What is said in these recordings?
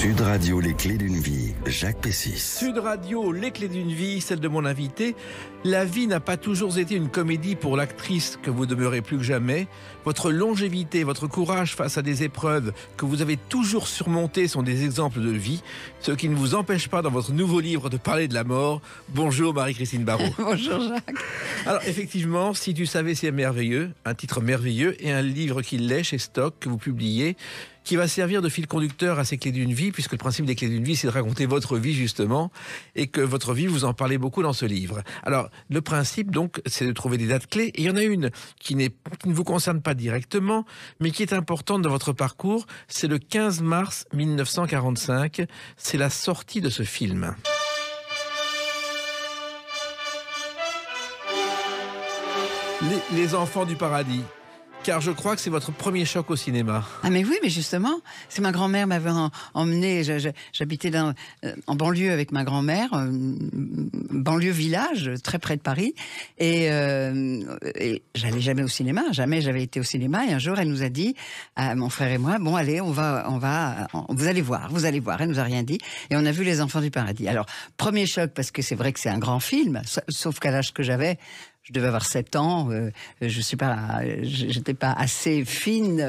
Sud Radio, les clés d'une vie, Jacques Pessis. Sud Radio, les clés d'une vie, celle de mon invité. La vie n'a pas toujours été une comédie pour l'actrice que vous demeurez plus que jamais. Votre longévité, votre courage face à des épreuves que vous avez toujours surmontées sont des exemples de vie, ce qui ne vous empêche pas dans votre nouveau livre de parler de la mort. Bonjour Marie-Christine Barrault. Bonjour Jacques. Alors effectivement, si tu savais c'est merveilleux, un titre merveilleux et un livre qui l'est chez Stock que vous publiez qui va servir de fil conducteur à ces clés d'une vie, puisque le principe des clés d'une vie, c'est de raconter votre vie justement, et que votre vie, vous en parlez beaucoup dans ce livre. Alors, le principe, donc, c'est de trouver des dates clés, et il y en a une qui, ne vous concerne pas directement, mais qui est importante dans votre parcours, c'est le 15 mars 1945, c'est la sortie de ce film. les enfants du paradis car je crois que c'est votre premier choc au cinéma. Ah mais oui, mais justement, c'est ma grand-mère m'avait emmené, j'habitais euh, en banlieue avec ma grand-mère, euh, banlieue village, très près de Paris, euh, et, j'allais jamais au cinéma, jamais j'avais été au cinéma, et un jour elle nous a dit, mon frère et moi, bon allez, on va, on va, vous allez voir, vous allez voir, elle nous a rien dit, et on a vu Les Enfants du Paradis. Alors, premier choc, parce que c'est vrai que c'est un grand film, sauf qu'à l'âge que j'avais, je devais avoir 7 ans, euh, je suis pas, j'étais pas assez fine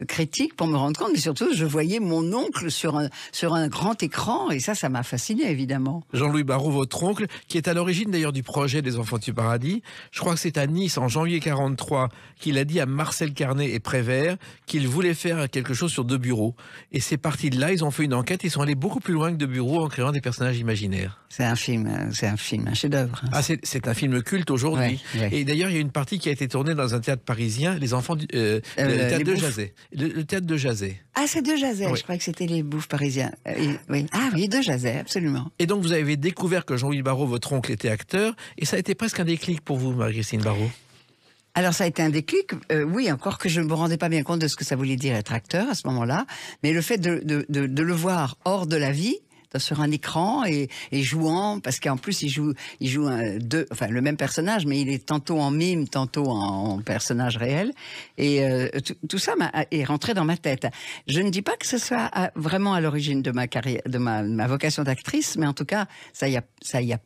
euh, critique pour me rendre compte, mais surtout je voyais mon oncle sur un, sur un grand écran et ça, ça m'a fasciné évidemment. Jean-Louis Barrault, votre oncle, qui est à l'origine d'ailleurs du projet des Enfants du Paradis, je crois que c'est à Nice en janvier 43 qu'il a dit à Marcel Carnet et Prévert qu'il voulait faire quelque chose sur deux bureaux. Et c'est parti de là, ils ont fait une enquête, ils sont allés beaucoup plus loin que deux bureaux en créant des personnages imaginaires. C'est un film, euh, c'est un film, un chef-d'œuvre. Ah, c'est un film culte aujourd'hui. Et d'ailleurs, il y a une partie qui a été tournée dans un théâtre parisien, les enfants du euh, euh, le, théâtre de Jazet. Le, théâtre de Jazet. Ah, c'est de Jazet. Je crois que c'était les bouffes parisiens. Euh, ah oui, de Jazet, absolument. Et donc, vous avez découvert que Jean-Louis Barrault, votre oncle, était acteur, et ça a été presque un déclic pour vous, Marie-Christine Barrault. Alors ça a été un déclic, oui, encore que je ne me rendais pas bien compte de ce que ça voulait dire être acteur à ce moment-là, mais le fait de le voir hors de la vie, sur un écran et, jouant, parce qu'en plus il joue, il joue deux, enfin le même personnage, mais il est tantôt en mime, tantôt en, personnage réel. Et euh, tout ça est rentré dans ma tête. Je ne dis pas que ce soit euh, vraiment à l'origine de ma carrière, de ma, vocation d'actrice, mais en tout cas ça y a, ça y a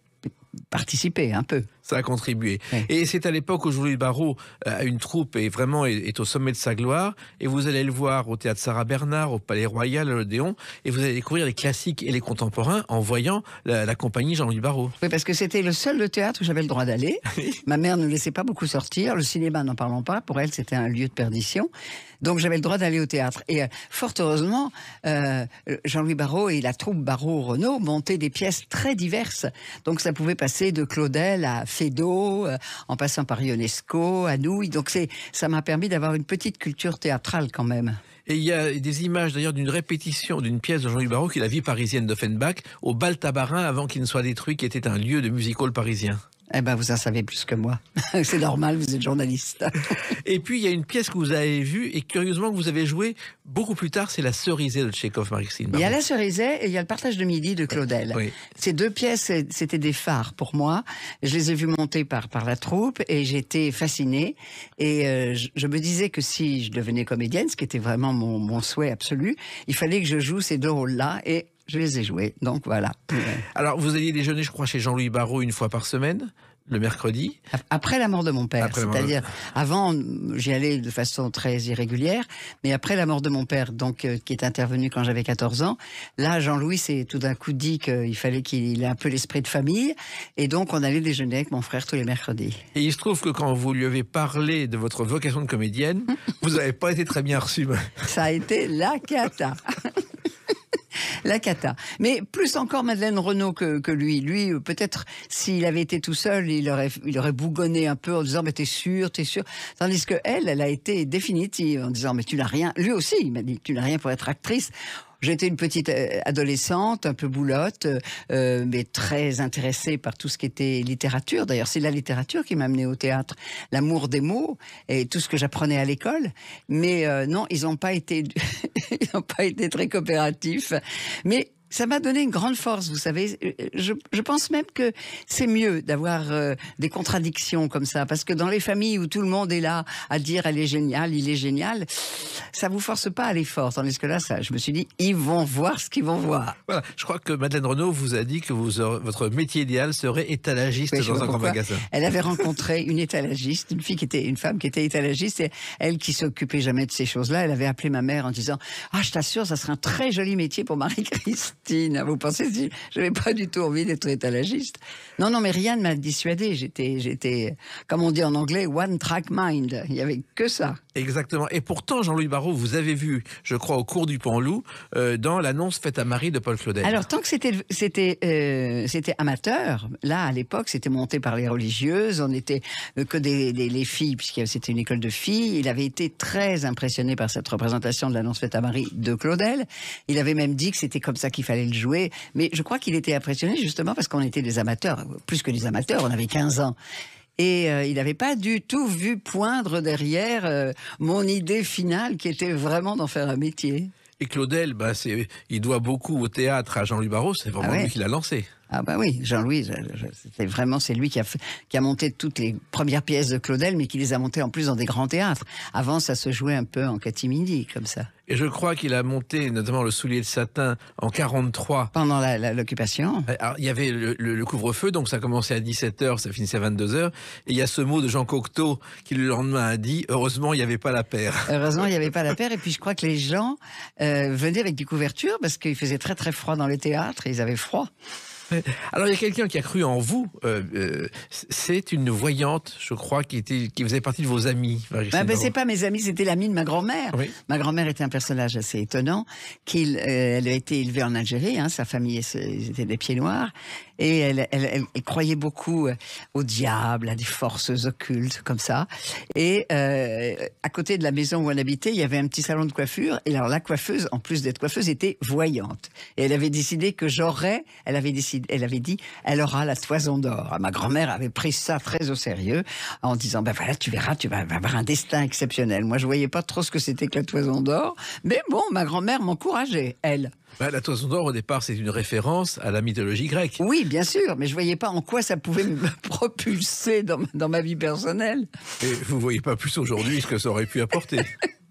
participé un peu ça a contribué. Et c'est à l'époque où Jean-Louis Barrault euh, a une troupe et vraiment est, au sommet de sa gloire. Et vous allez le voir au théâtre Sarah Bernard, au Palais Royal, à l'Odéon. Et vous allez découvrir les classiques et les contemporains en voyant la, compagnie Jean-Louis Barrault. Oui, parce que c'était le seul théâtre où j'avais le droit d'aller. Ma mère ne laissait pas beaucoup sortir. Le cinéma, n'en parlons pas. Pour elle, c'était un lieu de perdition. Donc j'avais le droit d'aller au théâtre. Et euh, fort heureusement, euh, Jean-Louis Barrault et la troupe Barrault-Renault montaient des pièces très diverses. Donc ça pouvait passer de Claudel à euh, en passant par Ionesco, Anouilh. Donc c'est, ça m'a permis d'avoir une petite culture théâtrale quand même. Et il y a des images d'ailleurs d'une répétition d'une pièce de Jean-Luc Barrault qui est la vie parisienne de d'Offenbach au Bal Tabarin avant qu'il ne soit détruit, qui était un lieu de music hall parisien. Eh ben, vous en savez plus que moi. C'est normal, vous êtes journaliste. et puis, il y a une pièce que vous avez vue et curieusement que vous avez jouée beaucoup plus tard, c'est La Cerisée de Tchékov, Marie-Christine. Il y a La Cerisée et il y a Le Partage de Midi de Claudel. Ces deux pièces, c'était des phares pour moi. Je les ai vues monter par, par la troupe et j'étais fascinée. Et euh, je, me disais que si je devenais comédienne, ce qui était vraiment mon, mon souhait absolu, il fallait que je joue ces deux rôles-là. Et je les ai joués. Donc voilà. Alors, vous alliez déjeuner, je crois, chez Jean-Louis Barrault une fois par semaine le mercredi Après la mort de mon père. C'est-à-dire, avant, j'y allais de façon très irrégulière, mais après la mort de mon père, donc euh, qui est intervenu quand j'avais 14 ans, là, Jean-Louis s'est tout d'un coup dit qu'il fallait qu'il ait un peu l'esprit de famille, et donc on allait déjeuner avec mon frère tous les mercredis. Et il se trouve que quand vous lui avez parlé de votre vocation de comédienne, vous n'avez pas été très bien reçu. Ça a été la cata la cata. Mais plus encore Madeleine Renaud que, que lui. Lui, euh, peut-être, s'il avait été tout seul, il aurait, il aurait bougonné un peu en disant, mais t'es sûr, t'es sûr. Tandis que elle, elle a été définitive en disant, mais tu n'as rien. Lui aussi, il m'a dit, tu n'as rien pour être actrice. J'étais une petite euh, adolescente, un peu boulotte, euh, mais très intéressée par tout ce qui était littérature. D'ailleurs, c'est la littérature qui m'a amenée au théâtre, l'amour des mots et tout ce que j'apprenais à l'école. Mais euh, non, ils n'ont pas été, pas été très coopératifs. Mais ça m'a donné une grande force, vous savez. Euh, je, pense même que c'est mieux d'avoir euh, des contradictions comme ça, parce que dans les familles où tout le monde est là à dire elle est géniale, il est génial, ça vous force pas à l'effort. Tandis que là, ça, je me suis dit, ils vont voir ce qu'ils vont voir. je crois que Madeleine Renaud vous a dit que vous euh, votre métier idéal serait étalagiste dans un grand magasin. Elle avait rencontré une étalagiste, une fille qui était, une femme qui était étalagiste, et elle qui s'occupait jamais de ces choses-là, elle avait appelé ma mère en disant, ah, je t'assure, ça serait un très joli métier pour Marie-Christ vous pensez si je n'avais pas du tout envie d'être étalagiste Non, non, mais rien ne m'a dissuadé. J'étais, j'étais, comme on dit en anglais, one track mind. Il n'y avait que ça. Exactement. Et pourtant, Jean-Louis Barrault, vous avez vu, je crois, au cours du Pont-Loup, euh, dans l'annonce faite à Marie de Paul Claudel. Alors, tant que c'était, c'était, euh, c'était amateur, là, à l'époque, c'était monté par les religieuses, on n'était euh, que des, des, les filles, puisque c'était une école de filles. Il avait été très impressionné par cette représentation de l'annonce faite à Marie de Claudel. Il avait même dit que c'était comme ça qu'il fallait Aller le jouer. Mais je crois qu'il était impressionné justement parce qu'on était des amateurs, plus que des amateurs, on avait 15 ans. Et euh, il n'avait pas du tout vu poindre derrière euh, mon idée finale qui était vraiment d'en faire un métier. Et Claudel, ben c'est, il doit beaucoup au théâtre à Jean-Louis Barrault, c'est vraiment ah lui qui l'a lancé. Ah bah oui, Jean-Louis, c'est vraiment c'est lui qui a, qui a monté toutes les premières pièces de Claudel, mais qui les a montées en plus dans des grands théâtres. Avant, ça se jouait un peu en catimini, comme ça. Et je crois qu'il a monté notamment le soulier de satin en 43. Pendant l'occupation. Il y avait le, couvre-feu, donc ça commençait à 17h, ça finissait à 22h. Et il y a ce mot de Jean Cocteau qui le lendemain a dit Heureusement, il n'y avait pas la paire. Heureusement, il n'y avait pas la paire. Et puis je crois que les gens euh, venaient avec des couvertures parce qu'il faisait très très froid dans le théâtre. ils avaient froid. Alors, il y a quelqu'un qui a cru en vous. Euh, euh, c'est une voyante, je crois, qui, était, qui faisait partie de vos amis. Bah, bah c'est pas mes amis, c'était l'ami de ma grand-mère. Ma grand-mère était un personnage assez étonnant. Qu'il, euh, elle a été élevée en Algérie, hein, sa famille était des pieds noirs. Et elle, croyait beaucoup au diable, à des forces occultes, comme ça. Et à côté de la maison où elle habitait, il y avait un petit salon de coiffure. Et alors, la coiffeuse, en plus d'être coiffeuse, était voyante. Et elle avait décidé que j'aurais, elle avait décidé elle avait dit, elle aura la toison d'or. Ah, ma grand-mère avait pris ça très au sérieux en disant, ben voilà, tu verras, tu vas avoir un destin exceptionnel. Moi, je voyais pas trop ce que c'était que la toison d'or, mais bon, ma grand-mère m'encourageait, elle. Bah, la toison d'or, au départ, c'est une référence à la mythologie grecque. Oui, bien sûr, mais je ne voyais pas en quoi ça pouvait me propulser dans ma, dans ma vie personnelle. Et vous voyez pas plus aujourd'hui ce que ça aurait pu apporter.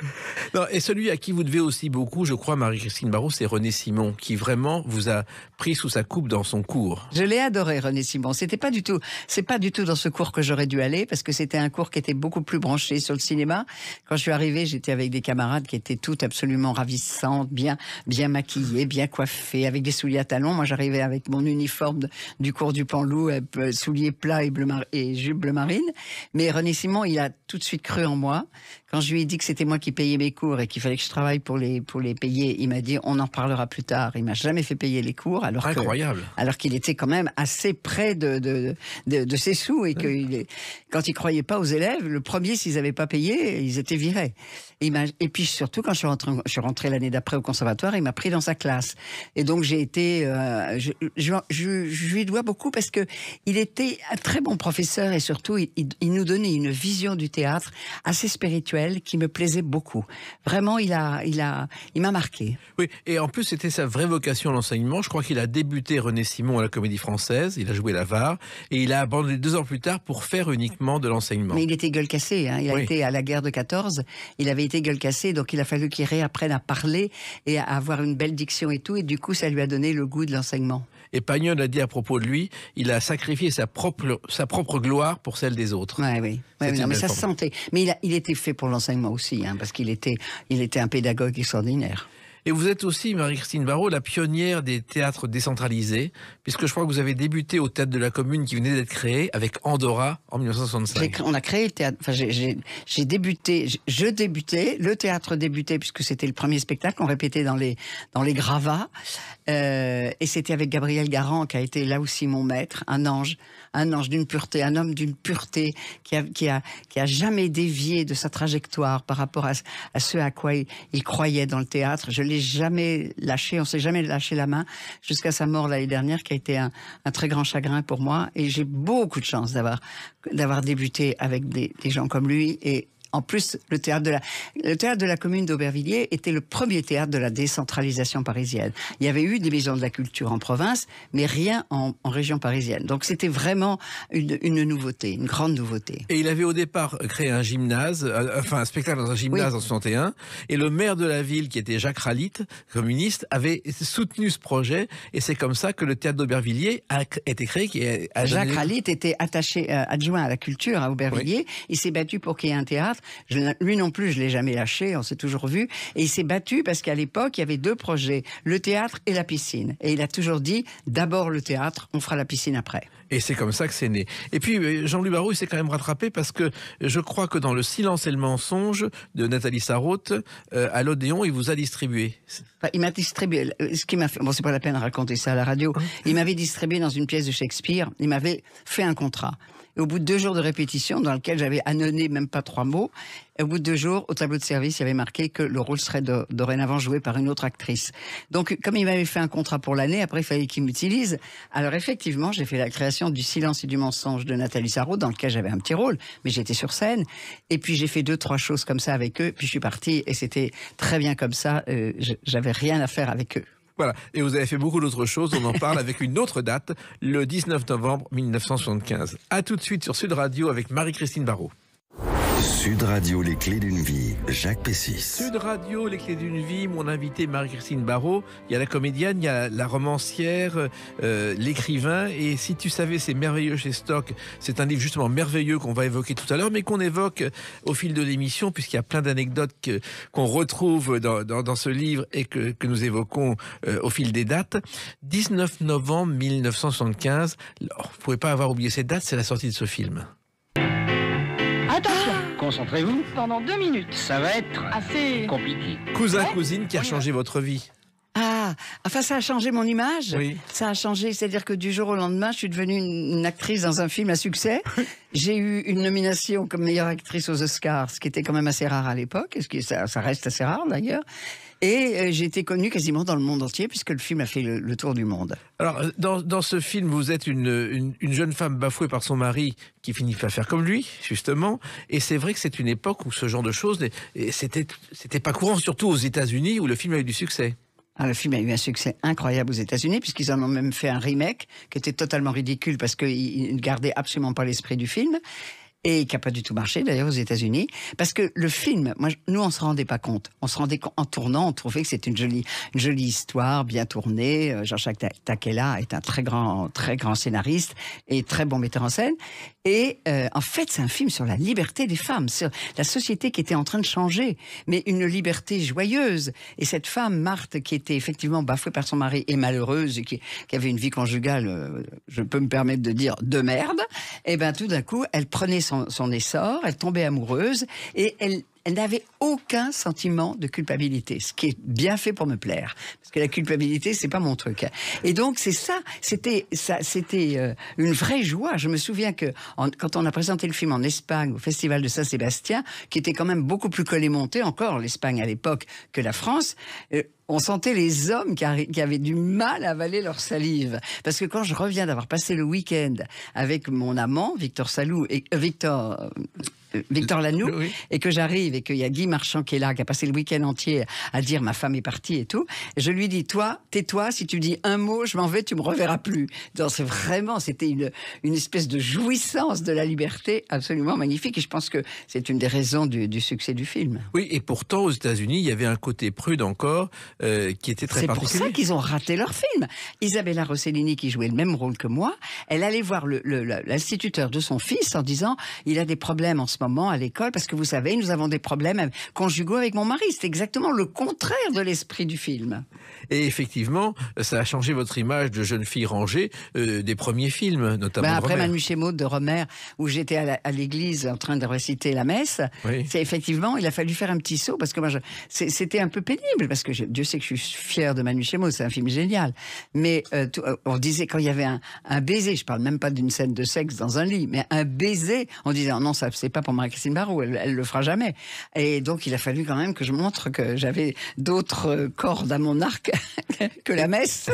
et celui à qui vous devez aussi beaucoup, je crois, Marie-Christine Barrault, c'est René Simon, qui vraiment vous a pris sous sa coupe dans son cours. Je l'ai adoré, René Simon. C'était pas du tout, c'est pas du tout dans ce cours que j'aurais dû aller, parce que c'était un cours qui était beaucoup plus branché sur le cinéma. Quand je suis arrivée, j'étais avec des camarades qui étaient toutes absolument ravissantes, bien, bien maquillées, bien coiffées, avec des souliers à talons. Moi, j'arrivais avec mon uniforme du cours du Panlou, euh, euh, souliers plats et, bleu et jupe bleu marine. Mais René Simon, il a tout de suite cru en moi. Quand je lui ai dit que c'était moi qui payais mes cours et qu'il fallait que je travaille pour les, pour les payer, il m'a dit on en parlera plus tard. Il m'a jamais fait payer les cours alors Incroyable. alors qu'il était quand même assez près de, de, de, ses sous et que il, quand il croyait pas aux élèves, le premier, s'ils n'avaient pas payé, ils étaient virés. Et, et, puis surtout, quand je suis rentrée, l'année d'après au conservatoire, il m'a pris dans sa classe. Et donc j'ai été, euh, je, lui dois beaucoup parce que il était un très bon professeur et surtout il nous donnait une vision du théâtre assez spirituelle qui me plaisait beaucoup. Vraiment, il a, il a, il m'a marqué. Oui, et en plus, c'était sa vraie vocation l'enseignement. Je crois qu'il a débuté René Simon à la Comédie Française. Il a joué l'avare et il a abandonné deux ans plus tard pour faire uniquement de l'enseignement. Mais il était gueule cassée. Hein. Il a été à la guerre de 14. Il avait été gueule cassée, donc il a fallu qu'il réapprenne à parler et à avoir une belle diction et tout. Et du coup, ça lui a donné le goût de l'enseignement. Et Pagnol a dit à propos de lui, il a sacrifié sa propre, sa propre gloire pour celle des autres. Ouais, oui, mais ça se Mais il, était fait pour l'enseignement aussi, hein, parce qu'il était, il était un pédagogue extraordinaire. Et vous êtes aussi, Marie-Christine Barrault, la pionnière des théâtres décentralisés, puisque je crois que vous avez débuté au théâtre de la commune qui venait d'être créée avec Andorra en 1965. On a créé le théâtre, enfin, j'ai débuté, je débutais, le théâtre débutait puisque c'était le premier spectacle, on répétait dans les, dans les gravats. Euh, et c'était avec Gabriel Garand qui a été là aussi mon maître, un ange, un ange d'une pureté, un homme d'une pureté qui a, qui, a, jamais dévié de sa trajectoire par rapport à, ce à quoi il, croyait dans le théâtre. Je l'ai jamais lâché, on s'est jamais lâché la main jusqu'à sa mort l'année dernière, qui a été un, très grand chagrin pour moi. Et j'ai beaucoup de chance d'avoir débuté avec des, des gens comme lui et en plus, le théâtre de la, commune d'Aubervilliers était le premier théâtre de la décentralisation parisienne. Il y avait eu des maisons de la culture en province, mais rien en, région parisienne. Donc c'était vraiment une, nouveauté, une grande nouveauté. Et il avait au départ créé un gymnase, euh, enfin un spectacle dans un gymnase en 61, et le maire de la ville, qui était Jacques Ralit, communiste, avait soutenu ce projet, et c'est comme ça que le théâtre d'Aubervilliers a été créé. Jacques Ralit était attaché, euh, adjoint à la culture à Aubervilliers, il s'est battu pour qu'il y ait un théâtre, lui non plus, je l'ai jamais lâché, on s'est toujours vu. Et il s'est battu parce qu'à l'époque, il y avait deux projets, le théâtre et la piscine. Et il a toujours dit, d'abord le théâtre, on fera la piscine après. Et c'est comme ça que c'est né. Et puis, euh, Jean-Louis Barrault, il s'est quand même rattrapé parce que je crois que dans Le silence et le mensonge de Nathalie Sarraute, euh, à l'Odéon, il vous a distribué. il m'a distribué. Ce qui m'a fait, bon, c'est pas la peine de raconter ça à la radio. Hein il m'avait distribué dans une pièce de Shakespeare. Il m'avait fait un contrat au bout de deux jours de répétition, dans lequel j'avais annoncé même pas trois mots, au bout de deux jours, au tableau de service, il y avait marqué que le rôle serait dorénavant joué par une autre actrice. Donc, comme il m'avait fait un contrat pour l'année, après, il fallait qu'il m'utilise. Alors, effectivement, j'ai fait la création du Silence et du mensonge de Nathalie Sarraud, dans lequel j'avais un petit rôle, mais j'étais sur scène. Et puis, j'ai fait deux, trois choses comme ça avec eux, puis je suis partie, et c'était très bien comme ça. Euh, j'avais rien à faire avec eux. Voilà. Et vous avez fait beaucoup d'autres choses. On en parle avec une autre date, le 19 novembre 1975. À tout de suite sur Sud Radio avec Marie-Christine Barrault. Sud Radio, les clés d'une vie, Jacques Pessis. Sud Radio, les clés d'une vie, mon invité Marie-Christine Barrault. Il y a la comédienne, il y a la romancière, euh, l'écrivain. Et si tu savais, c'est merveilleux chez Stock. C'est un livre justement merveilleux qu'on va évoquer tout à l'heure, mais qu'on évoque au fil de l'émission, puisqu'il y a plein d'anecdotes qu'on retrouve dans, ce livre et que, nous évoquons euh, au fil des dates. 19 novembre 1975, vous ne pouvez pas avoir oublié cette date, c'est la sortie de ce film. Concentrez-vous. Pendant deux minutes. Ça va être assez compliqué. Cousin, cousine qui a changé votre vie. Ah, enfin ça a changé mon image. Oui. Ça a changé, c'est-à-dire que du jour au lendemain, je suis devenue une, actrice dans un film à succès. J'ai eu une nomination comme meilleure actrice aux Oscars, ce qui était quand même assez rare à l'époque, et ce qui ça reste assez rare d'ailleurs. Et euh, j'ai été connue quasiment dans le monde entier, puisque le film a fait le, tour du monde. Alors, euh, dans, ce film, vous êtes une, jeune femme bafouée par son mari, qui finit par faire comme lui, justement. Et c'est vrai que c'est une époque où ce genre de choses, c'était pas courant, surtout aux États-Unis, où le film a eu du succès. Ah, le film a eu un succès incroyable aux États-Unis, puisqu'ils en ont même fait un remake, qui était totalement ridicule parce qu'ils ne gardait absolument pas l'esprit du film et qui n'a pas du tout marché d'ailleurs aux États-Unis, parce que le film, moi, nous on se rendait pas compte. On se rendait compte en tournant, on trouvait que c'était une jolie, une jolie histoire, bien tournée. Euh, Jean-Jacques Takela est un très grand, très grand scénariste et très bon metteur en scène. Et euh, en fait, c'est un film sur la liberté des femmes, sur la société qui était en train de changer, mais une liberté joyeuse. Et cette femme, Marthe, qui était effectivement bafouée par son mari et malheureuse, et qui, qui avait une vie conjugale, euh, je peux me permettre de dire, de merde, et eh ben tout d'un coup, elle prenait son, essor, elle tombait amoureuse et elle, n'avait aucun sentiment de culpabilité, ce qui est bien fait pour me plaire, parce que la culpabilité c'est pas mon truc. Hein. Et donc c'est ça, c'était ça, c'était euh, une vraie joie. Je me souviens que quand on a présenté le film en Espagne au festival de Saint-Sébastien, qui était quand même beaucoup plus collé monté encore l'Espagne à l'époque que la France. Euh, on sentait les hommes qui, avaient du mal à avaler leur salive. Parce que quand je reviens d'avoir passé le week-end avec mon amant, Victor Salou, et euh, Victor. Euh, Victor Lanoux, et que j'arrive et qu'il y a Guy Marchand qui est là, qui a passé le week-end entier à dire ma femme est partie et tout, je lui dis toi, tais-toi, si tu dis un mot, je m'en vais, tu me reverras plus. Donc vraiment, c'était une, espèce de jouissance de la liberté absolument magnifique, et je pense que c'est une des raisons du, du succès du film. Oui, et pourtant aux États-Unis, il y avait un côté prude encore, euh, qui était très particulier. C'est pour ça qu'ils ont raté leur film. Isabella Rossellini, qui jouait le même rôle que moi, elle allait voir l'instituteur de son fils en disant il a des problèmes en ce moment à l'école parce que vous savez, nous avons des problèmes conjugaux avec mon mari. C'est exactement le contraire de l'esprit du film. Et effectivement, ça a changé votre image de jeune fille rangée euh, des premiers films, notamment. Bah, après Manu de Romer, où j'étais à l'église en train de réciter la messe, c'est effectivement, il a fallu faire un petit saut parce que moi, c'était un peu pénible parce que Dieu sais que je suis fière de Manu Chémo, c'est un film génial. Mais euh, euh, on disait quand il y avait un, baiser, je parle même pas d'une scène de sexe dans un lit, mais un baiser, on disait ah non, ça c'est pas pour Marie-Christine Barreau elle, ne le fera jamais. Et donc il a fallu quand même que je montre que j'avais d'autres cordes à mon arc que la messe.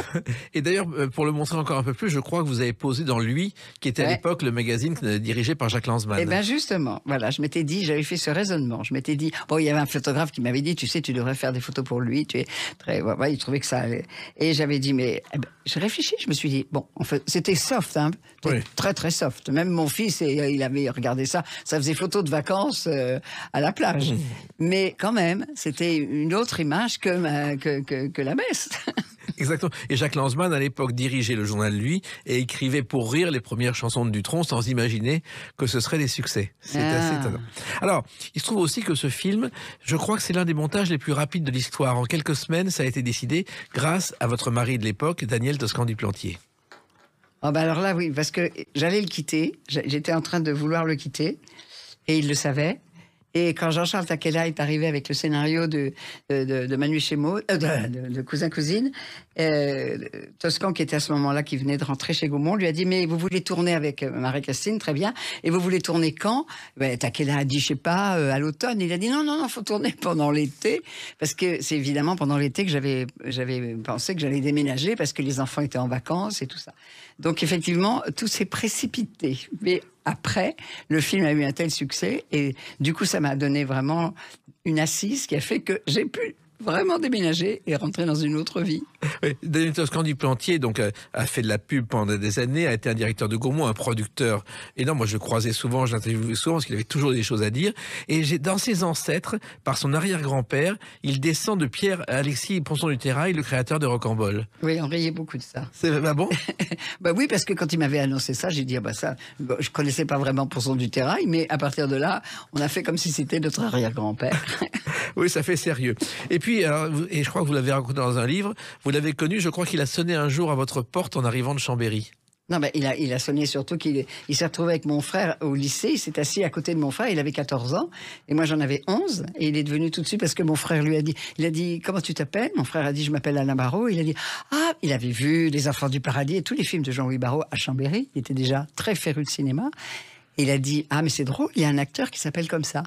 Et d'ailleurs, euh, pour le montrer encore un peu plus, je crois que vous avez posé dans lui, qui était à l'époque le magazine dirigé par Jacques Lanzmann. Eh bien justement, voilà, je m'étais dit, j'avais fait ce raisonnement, je m'étais dit, bon, oh, il y avait un photographe qui m'avait dit, tu sais, tu devrais faire des photos pour lui, tu es très, il trouvait que ça Et j'avais dit, mais eh ben, j'ai je réfléchis, je me suis dit, bon, en fait, c'était soft, hein, très très soft. Même mon fils, euh, il avait regardé ça, ça faisait photo de vacances euh, à la plage. Mais quand même, c'était une autre image que, que, que la messe. Exactement. Et Jacques Lanzmann, à l'époque, dirigeait le journal Lui et écrivait pour rire les premières chansons de Dutronc sans imaginer que ce serait des succès. C'est ah. assez étonnant. Alors, il se trouve aussi que ce film, je crois que c'est l'un des montages les plus rapides de l'histoire. En quelques semaines, ça a été décidé grâce à votre mari de l'époque, Daniel Toscan du Plantier. Ah, bah alors là, oui, parce que j'allais le quitter. J'étais en train de vouloir le quitter. Et il le savait. Et quand Jean-Charles Takela est arrivé avec le scénario de, de, Manu euh, de, Cousin Cousine, euh, Toscan, qui était à ce moment-là, qui venait de rentrer chez Gaumont, lui a dit Mais vous voulez tourner avec euh, Marie-Castine, très bien. Et vous voulez tourner quand ben, Takela a dit Je sais pas, à l'automne. Il a dit Non, non, non, faut tourner pendant l'été. Parce que c'est évidemment pendant l'été que j'avais, j'avais pensé que j'allais déménager parce que les enfants étaient en vacances et tout ça. Donc effectivement, tout s'est précipité. Mais après, le film a eu un tel succès et du coup, ça m'a donné vraiment une assise qui a fait que j'ai pu vraiment déménager et rentrer dans une autre vie. Daniel Toscandi Plantier donc, euh, a fait de la pub pendant des années, a été un directeur de Gaumont, un producteur énorme. Moi, je le croisais souvent, je l'interviewais souvent parce qu'il avait toujours des choses à dire. Et dans ses ancêtres, par son arrière-grand-père, il descend de Pierre-Alexis ponson du Terrail, le créateur de Rocambole. Oui, on riait beaucoup de ça. C'est bah bon Bah oui, parce que quand il m'avait annoncé ça, j'ai dit, ah bah ça, je connaissais pas vraiment ponson du Terrail, mais à partir de là, on a fait comme si c'était notre arrière-grand-père. oui, ça fait sérieux. Et puis, et je crois que vous l'avez rencontré dans un livre, vous l'avez connu, je crois qu'il a sonné un jour à votre porte en arrivant de Chambéry. Non, mais il a, il a sonné surtout qu'il il s'est retrouvé avec mon frère au lycée. Il s'est assis à côté de mon frère. Il avait 14 ans et moi j'en avais 11. Et il est devenu tout de suite parce que mon frère lui a dit, il a dit comment tu t'appelles Mon frère a dit je m'appelle Alain Barrault. Il a dit ah il avait vu Les Enfants du Paradis et tous les films de Jean-Louis Barrault à Chambéry. Il était déjà très féru de cinéma. Il a dit ah mais c'est drôle, il y a un acteur qui s'appelle comme ça.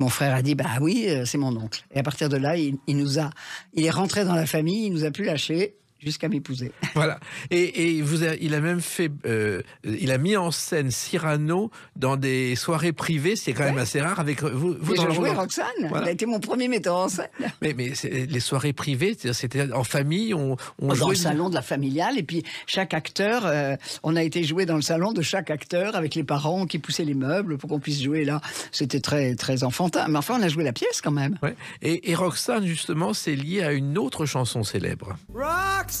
Mon frère a dit bah oui, euh, c'est mon oncle. Et à partir de là, il, nous a, il est rentré dans la famille, il nous a plus lâchés jusqu'à m'épouser. Voilà. Et, et vous il a même fait, euh, il a mis en scène Cyrano dans des soirées privées. C'est quand même assez rare avec euh, vous. vous avez dans je Roxane. Voilà. a été mon premier metteur en scène. Mais, les soirées privées, c'était en famille. On, on dans le salon de la familiale. Et puis chaque acteur, euh, on a été joué dans le salon de chaque acteur avec les parents qui poussaient les meubles pour qu'on puisse jouer là. C'était très très enfantin. Mais enfin, on a joué la pièce quand même. Ouais. Et, et Roxane, justement, c'est lié à une autre chanson célèbre. Roxane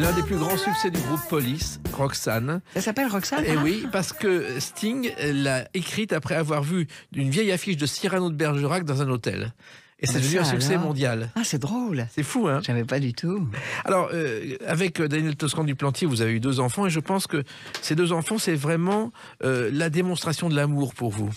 L'un des plus grands succès du groupe Police, Roxane. Ça s'appelle Roxane Et eh hein oui, parce que Sting l'a écrite après avoir vu une vieille affiche de Cyrano de Bergerac dans un hôtel. Et c'est ah, devenu un succès hein mondial. Ah, c'est drôle. C'est fou, hein J'avais pas du tout. Alors, euh, avec euh, Daniel Toscan du Plantier, vous avez eu deux enfants, et je pense que ces deux enfants, c'est vraiment euh, la démonstration de l'amour pour vous.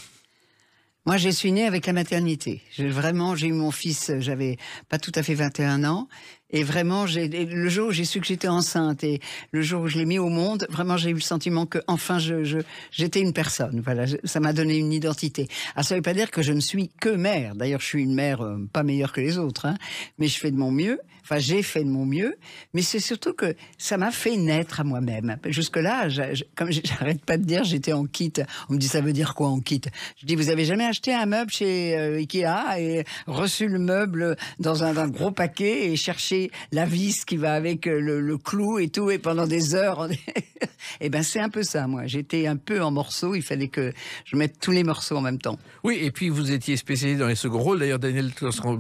Moi, je suis née avec la maternité. vraiment, j'ai eu mon fils, j'avais pas tout à fait 21 ans, et vraiment, j'ai, le jour où j'ai su que j'étais enceinte et le jour où je l'ai mis au monde, vraiment, j'ai eu le sentiment que enfin, je, j'étais une personne. Voilà, ça m'a donné une identité. Alors, ah, ça ne veut pas dire que je ne suis que mère. D'ailleurs, je suis une mère euh, pas meilleure que les autres, hein, mais je fais de mon mieux. Enfin, j'ai fait de mon mieux. Mais c'est surtout que ça m'a fait naître à moi-même. Jusque-là, comme j'arrête pas de dire, j'étais en kit. On me dit, ça veut dire quoi en kit Je dis, vous avez jamais acheté un meuble chez euh, Ikea et reçu le meuble dans un, un gros paquet et cherché la vis qui va avec euh, le, clou et tout, et pendant des heures. et eh ben c'est un peu ça, moi. J'étais un peu en morceaux. Il fallait que je mette tous les morceaux en même temps. Oui, et puis vous étiez spécialisé dans les second rôles. D'ailleurs, Daniel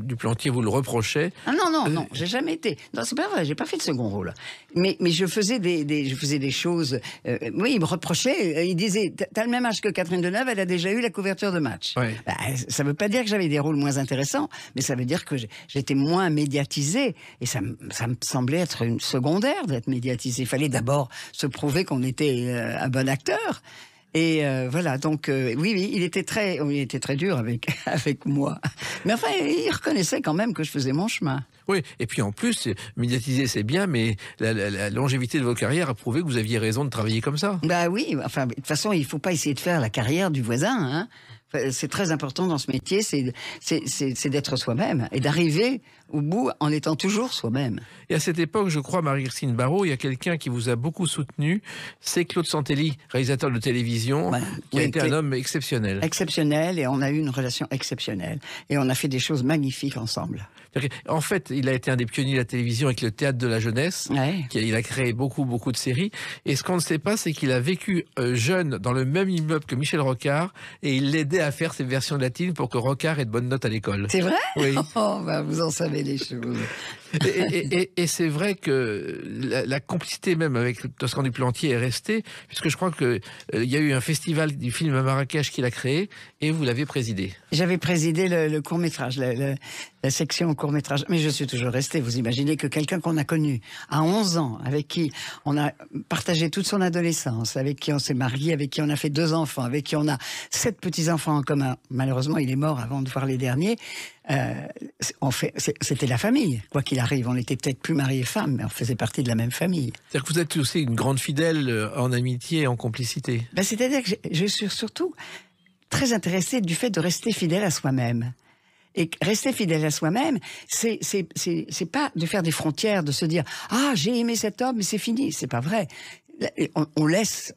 du Plantier vous le reprochait. Ah non, non, non, euh, j'ai jamais été. Non, c'est pas vrai. J'ai pas fait de second rôle. Mais, mais je faisais des, je faisais des choses. Euh, oui, il me reprochait. Il disait, t'as le même âge que Catherine Deneuve. Elle a déjà eu la couverture de match. Bah, ça veut pas dire que j'avais des rôles moins intéressants, mais ça veut dire que j'étais moins médiatisé et ça, me semblait être une secondaire d'être médiatisé. Il fallait d'abord se prouver qu'on était euh, un bon acteur. Et euh, voilà, donc euh, oui, il était très, oh, il était très dur avec avec moi. Mais enfin, il reconnaissait quand même que je faisais mon chemin. Oui, et puis en plus, médiatiser c'est bien, mais la, longévité de vos carrières a prouvé que vous aviez raison de travailler comme ça. Bah oui, enfin de toute façon, il faut pas essayer de faire la carrière du voisin. Hein. c'est très important dans ce métier, c'est d'être soi-même et d'arriver au bout en étant toujours soi-même. Et à cette époque, je crois, Marie-Christine Barrault, il y a quelqu'un qui vous a beaucoup soutenu, c'est Claude Santelli, réalisateur de télévision, qui a été un homme exceptionnel. Exceptionnel, et on a eu une relation exceptionnelle. Et on a fait des choses magnifiques ensemble. En fait, il a été un des pionniers de la télévision avec le théâtre de la jeunesse. il a créé beaucoup, beaucoup de séries. Et ce qu'on ne sait pas, c'est qu'il a vécu euh, jeune dans le même immeuble que Michel Rocard, et il l'aidait à faire ses versions latines pour que Rocard ait de bonnes notes à l'école. C'est vrai Oui. Oh, bah, vous en savez Ele chegou. Et, c'est vrai que la, complicité même avec Toscan du Plantier est restée, puisque je crois que euh, il y a eu un festival du film à Marrakech qu'il a créé, et vous l'avez présidé. J'avais présidé le, court-métrage, la, section court-métrage, mais je suis toujours resté Vous imaginez que quelqu'un qu'on a connu à 11 ans, avec qui on a partagé toute son adolescence, avec qui on s'est marié, avec qui on a fait deux enfants, avec qui on a sept petits-enfants en commun, malheureusement il est mort avant de voir les derniers, euh, fait, c'était la famille, quoi qu'il a on n'était peut-être plus mari et femme, mais on faisait partie de la même famille. C'est-à-dire que vous êtes aussi une grande fidèle euh, en amitié et en complicité. Ben, c'est-à-dire que je suis surtout très intéressée du fait de rester fidèle à soi-même. Et rester fidèle à soi-même, c'est c'est pas de faire des frontières, de se dire ah j'ai aimé cet homme, mais c'est fini. C'est pas vrai. On, laisse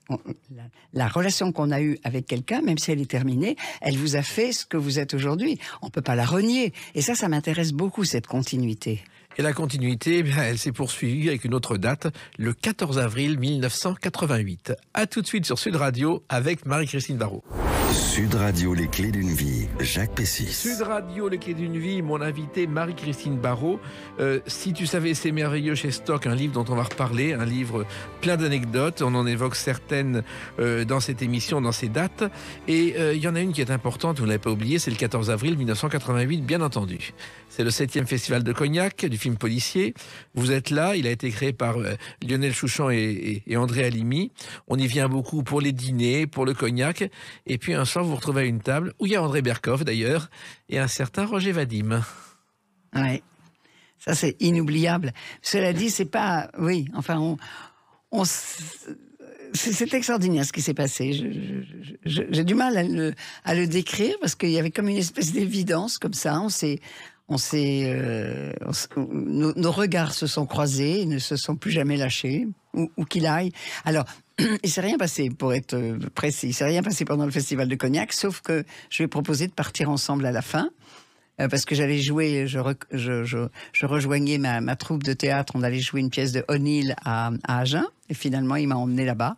la, la, relation qu'on a eue avec quelqu'un, même si elle est terminée, elle vous a fait ce que vous êtes aujourd'hui. On ne peut pas la renier. Et ça, ça m'intéresse beaucoup cette continuité. Et la continuité, eh elle s'est poursuivie avec une autre date, le 14 avril 1988. A tout de suite sur Sud Radio avec Marie-Christine Barrault. Sud Radio, les clés d'une vie, Jacques Pessis. Sud Radio, les clés d'une vie, mon invité Marie-Christine Barrault. Euh, si tu savais, c'est merveilleux chez Stock, un livre dont on va reparler, un livre plein d'anecdotes. On en évoque certaines euh, dans cette émission, dans ces dates. Et euh, il y en a une qui est importante, vous ne l'avez pas oublié, c'est le 14 avril 1988, bien entendu. C'est le 7e festival de Cognac, du policier. Vous êtes là, il a été créé par euh, Lionel Chouchon et, André Alimi. On y vient beaucoup pour les dîners, pour le cognac. Et puis un soir, vous vous retrouvez à une table où il y a André Berkoff d'ailleurs et un certain Roger Vadim. Ouais, ça c'est inoubliable. Cela dit, c'est pas. Oui, enfin, on. c'est extraordinaire ce qui s'est passé. J'ai du mal à le, à le, décrire parce qu'il y avait comme une espèce d'évidence comme ça. On s'est, on s'est, euh, nos, regards se sont croisés, ils ne se sont plus jamais lâchés, où, qu'il aille. Alors, il s'est rien passé, pour être euh, précis, il s'est rien passé pendant le festival de Cognac, sauf que je lui ai proposé de partir ensemble à la fin. Euh, parce que j'allais jouer, je, je, rejoignais ma, troupe de théâtre, on allait jouer une pièce de O'Neill à, Agen, et finalement il m'a emmené là-bas.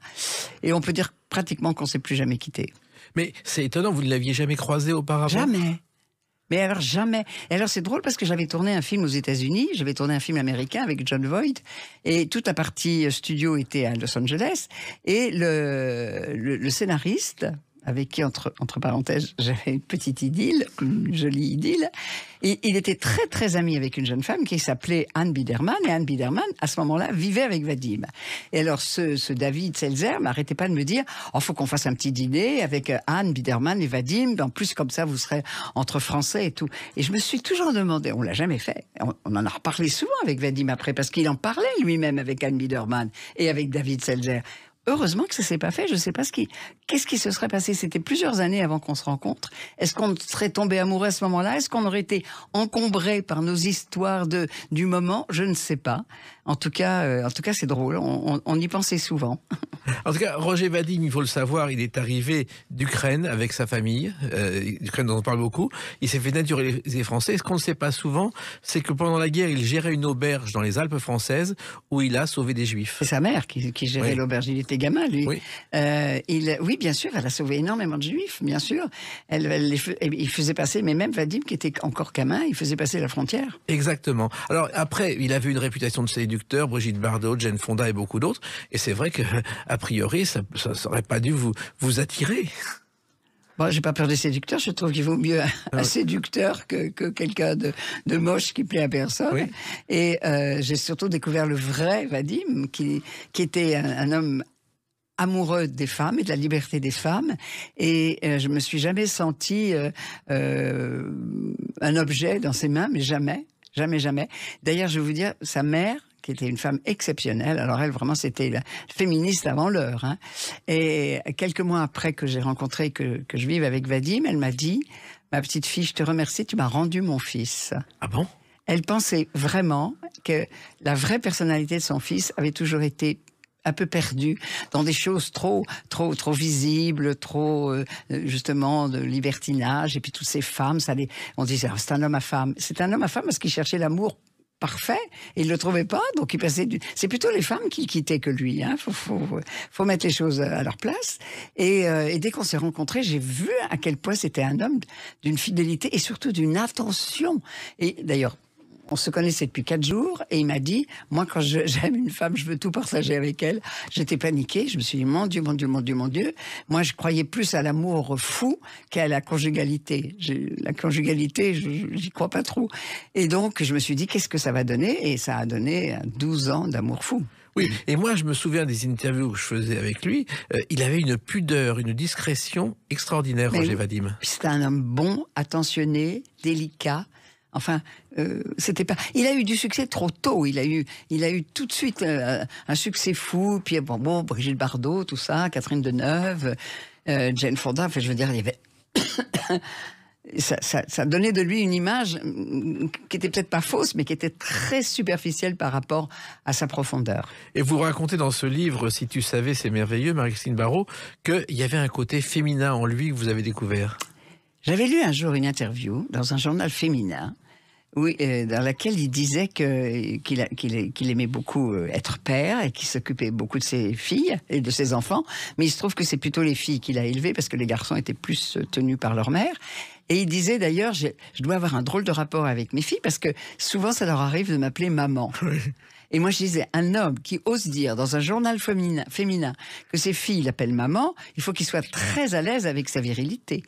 Et on peut dire pratiquement qu'on s'est plus jamais quitté. Mais c'est étonnant, vous ne l'aviez jamais croisé auparavant Jamais. Mais alors jamais. alors c'est drôle parce que j'avais tourné un film aux États-Unis, j'avais tourné un film américain avec John Voight, et toute la partie euh, studio était à Los Angeles, et le, le, le scénariste, avec qui, entre, parenthèses, j'avais une petite idylle, une jolie idylle. Et il était très, très ami avec une jeune femme qui s'appelait Anne Biedermann. Et Anne Biedermann, à ce moment-là, vivait avec Vadim. Et alors, ce, David Selzer m'arrêtait pas de me dire, oh, faut qu'on fasse un petit dîner avec Anne Biedermann et Vadim. En plus, comme ça, vous serez entre Français et tout. Et je me suis toujours demandé, on l'a jamais fait. On, en a reparlé souvent avec Vadim après, parce qu'il en parlait lui-même avec Anne Biedermann et avec David Selzer. Heureusement que ça s'est pas fait. Je sais pas ce qui, qu'est-ce qui se serait passé. C'était plusieurs années avant qu'on se rencontre. Est-ce qu'on serait tombé amoureux à ce moment-là Est-ce qu'on aurait été encombré par nos histoires de du moment Je ne sais pas. En tout cas, euh, en tout cas, c'est drôle. On, y pensait souvent. en tout cas, Roger Vadim, il faut le savoir, il est arrivé d'Ukraine avec sa famille, euh, Ukraine dont on parle beaucoup. Il s'est fait naturaliser français. ce qu'on ne sait pas souvent, c'est que pendant la guerre, il gérait une auberge dans les Alpes françaises où il a sauvé des Juifs. C'est sa mère qui, gérait l'auberge. Il était gamin, lui. Oui. Euh, il, oui, bien sûr, elle a sauvé énormément de Juifs, bien sûr. Elle, il faisait passer, mais même Vadim, qui était encore gamin, il faisait passer la frontière. Exactement. Alors après, il avait une réputation de séduction Brigitte Bardot, Jane Fonda et beaucoup d'autres. Et c'est vrai que, a priori, ça n'aurait pas dû vous, vous attirer. Bon, j'ai pas peur des séducteurs. Je trouve qu'il vaut mieux un, ah séducteur que, quelqu'un de, moche qui plaît à personne. Et euh, j'ai surtout découvert le vrai Vadim, qui, qui était un, homme amoureux des femmes et de la liberté des femmes. Et je euh, je me suis jamais senti euh, un objet dans ses mains, mais jamais. Jamais, jamais. D'ailleurs, je vais vous dire, sa mère qui était une femme exceptionnelle. Alors elle, vraiment, c'était féministe avant l'heure. Hein. Et quelques mois après que j'ai rencontré, que, que je vive avec Vadim, elle m'a dit, ma petite fille, je te remercie, tu m'as rendu mon fils. Ah bon Elle pensait vraiment que la vraie personnalité de son fils avait toujours été un peu perdue dans des choses trop trop trop visibles, trop euh, justement de libertinage et puis toutes ces femmes, ça on disait ah, c'est un homme à femme, c'est un homme à femme parce qu'il cherchait l'amour parfait. Il le trouvait pas, donc il passait du... C'est plutôt les femmes qui quittaient que lui. Hein. Faut, mettre les choses à leur place. Et, euh, et dès qu'on s'est rencontrés, j'ai vu à quel point c'était un homme d'une fidélité et surtout d'une attention. Et d'ailleurs, on se connaissait depuis quatre jours et il m'a dit, moi quand j'aime une femme, je veux tout partager avec elle. J'étais paniquée, je me suis dit, mon Dieu, mon Dieu, mon Dieu, mon Dieu. Moi, je croyais plus à l'amour fou qu'à la conjugalité. La conjugalité, j'y crois pas trop. Et donc, je me suis dit, qu'est-ce que ça va donner Et ça a donné 12 ans d'amour fou. Oui, et moi je me souviens des interviews que je faisais avec lui, euh, il avait une pudeur, une discrétion extraordinaire, Roger Vadim. C'était un homme bon, attentionné, délicat, Enfin, euh, c'était pas. Il a eu du succès trop tôt. Il a eu, il a eu tout de suite euh, un succès fou. Puis bon, Brigitte Bardot, tout ça, Catherine Deneuve, euh, Jane Fonda. Enfin, je veux dire, il y avait. ça, donnait de lui une image mm, qui était peut-être pas fausse, mais qui était très superficielle par rapport à sa profondeur. Et vous racontez dans ce livre, si tu savais, c'est merveilleux, Marie-Christine Barrault, qu'il y avait un côté féminin en lui que vous avez découvert. J'avais lu un jour une interview dans un journal féminin oui, euh, dans laquelle il disait qu'il aimait beaucoup euh, être père et qu'il s'occupait beaucoup de ses filles et de ses enfants. Mais il se trouve que c'est plutôt les filles qu'il a élevées parce que les garçons étaient plus euh, tenus par leur mère. Et il disait d'ailleurs, je, dois avoir un drôle de rapport avec mes filles parce que souvent ça leur arrive de m'appeler maman. Et moi, je disais, un homme qui ose dire dans un journal féminin, féminin que ses filles l'appellent maman, il faut qu'il soit très à l'aise avec sa virilité.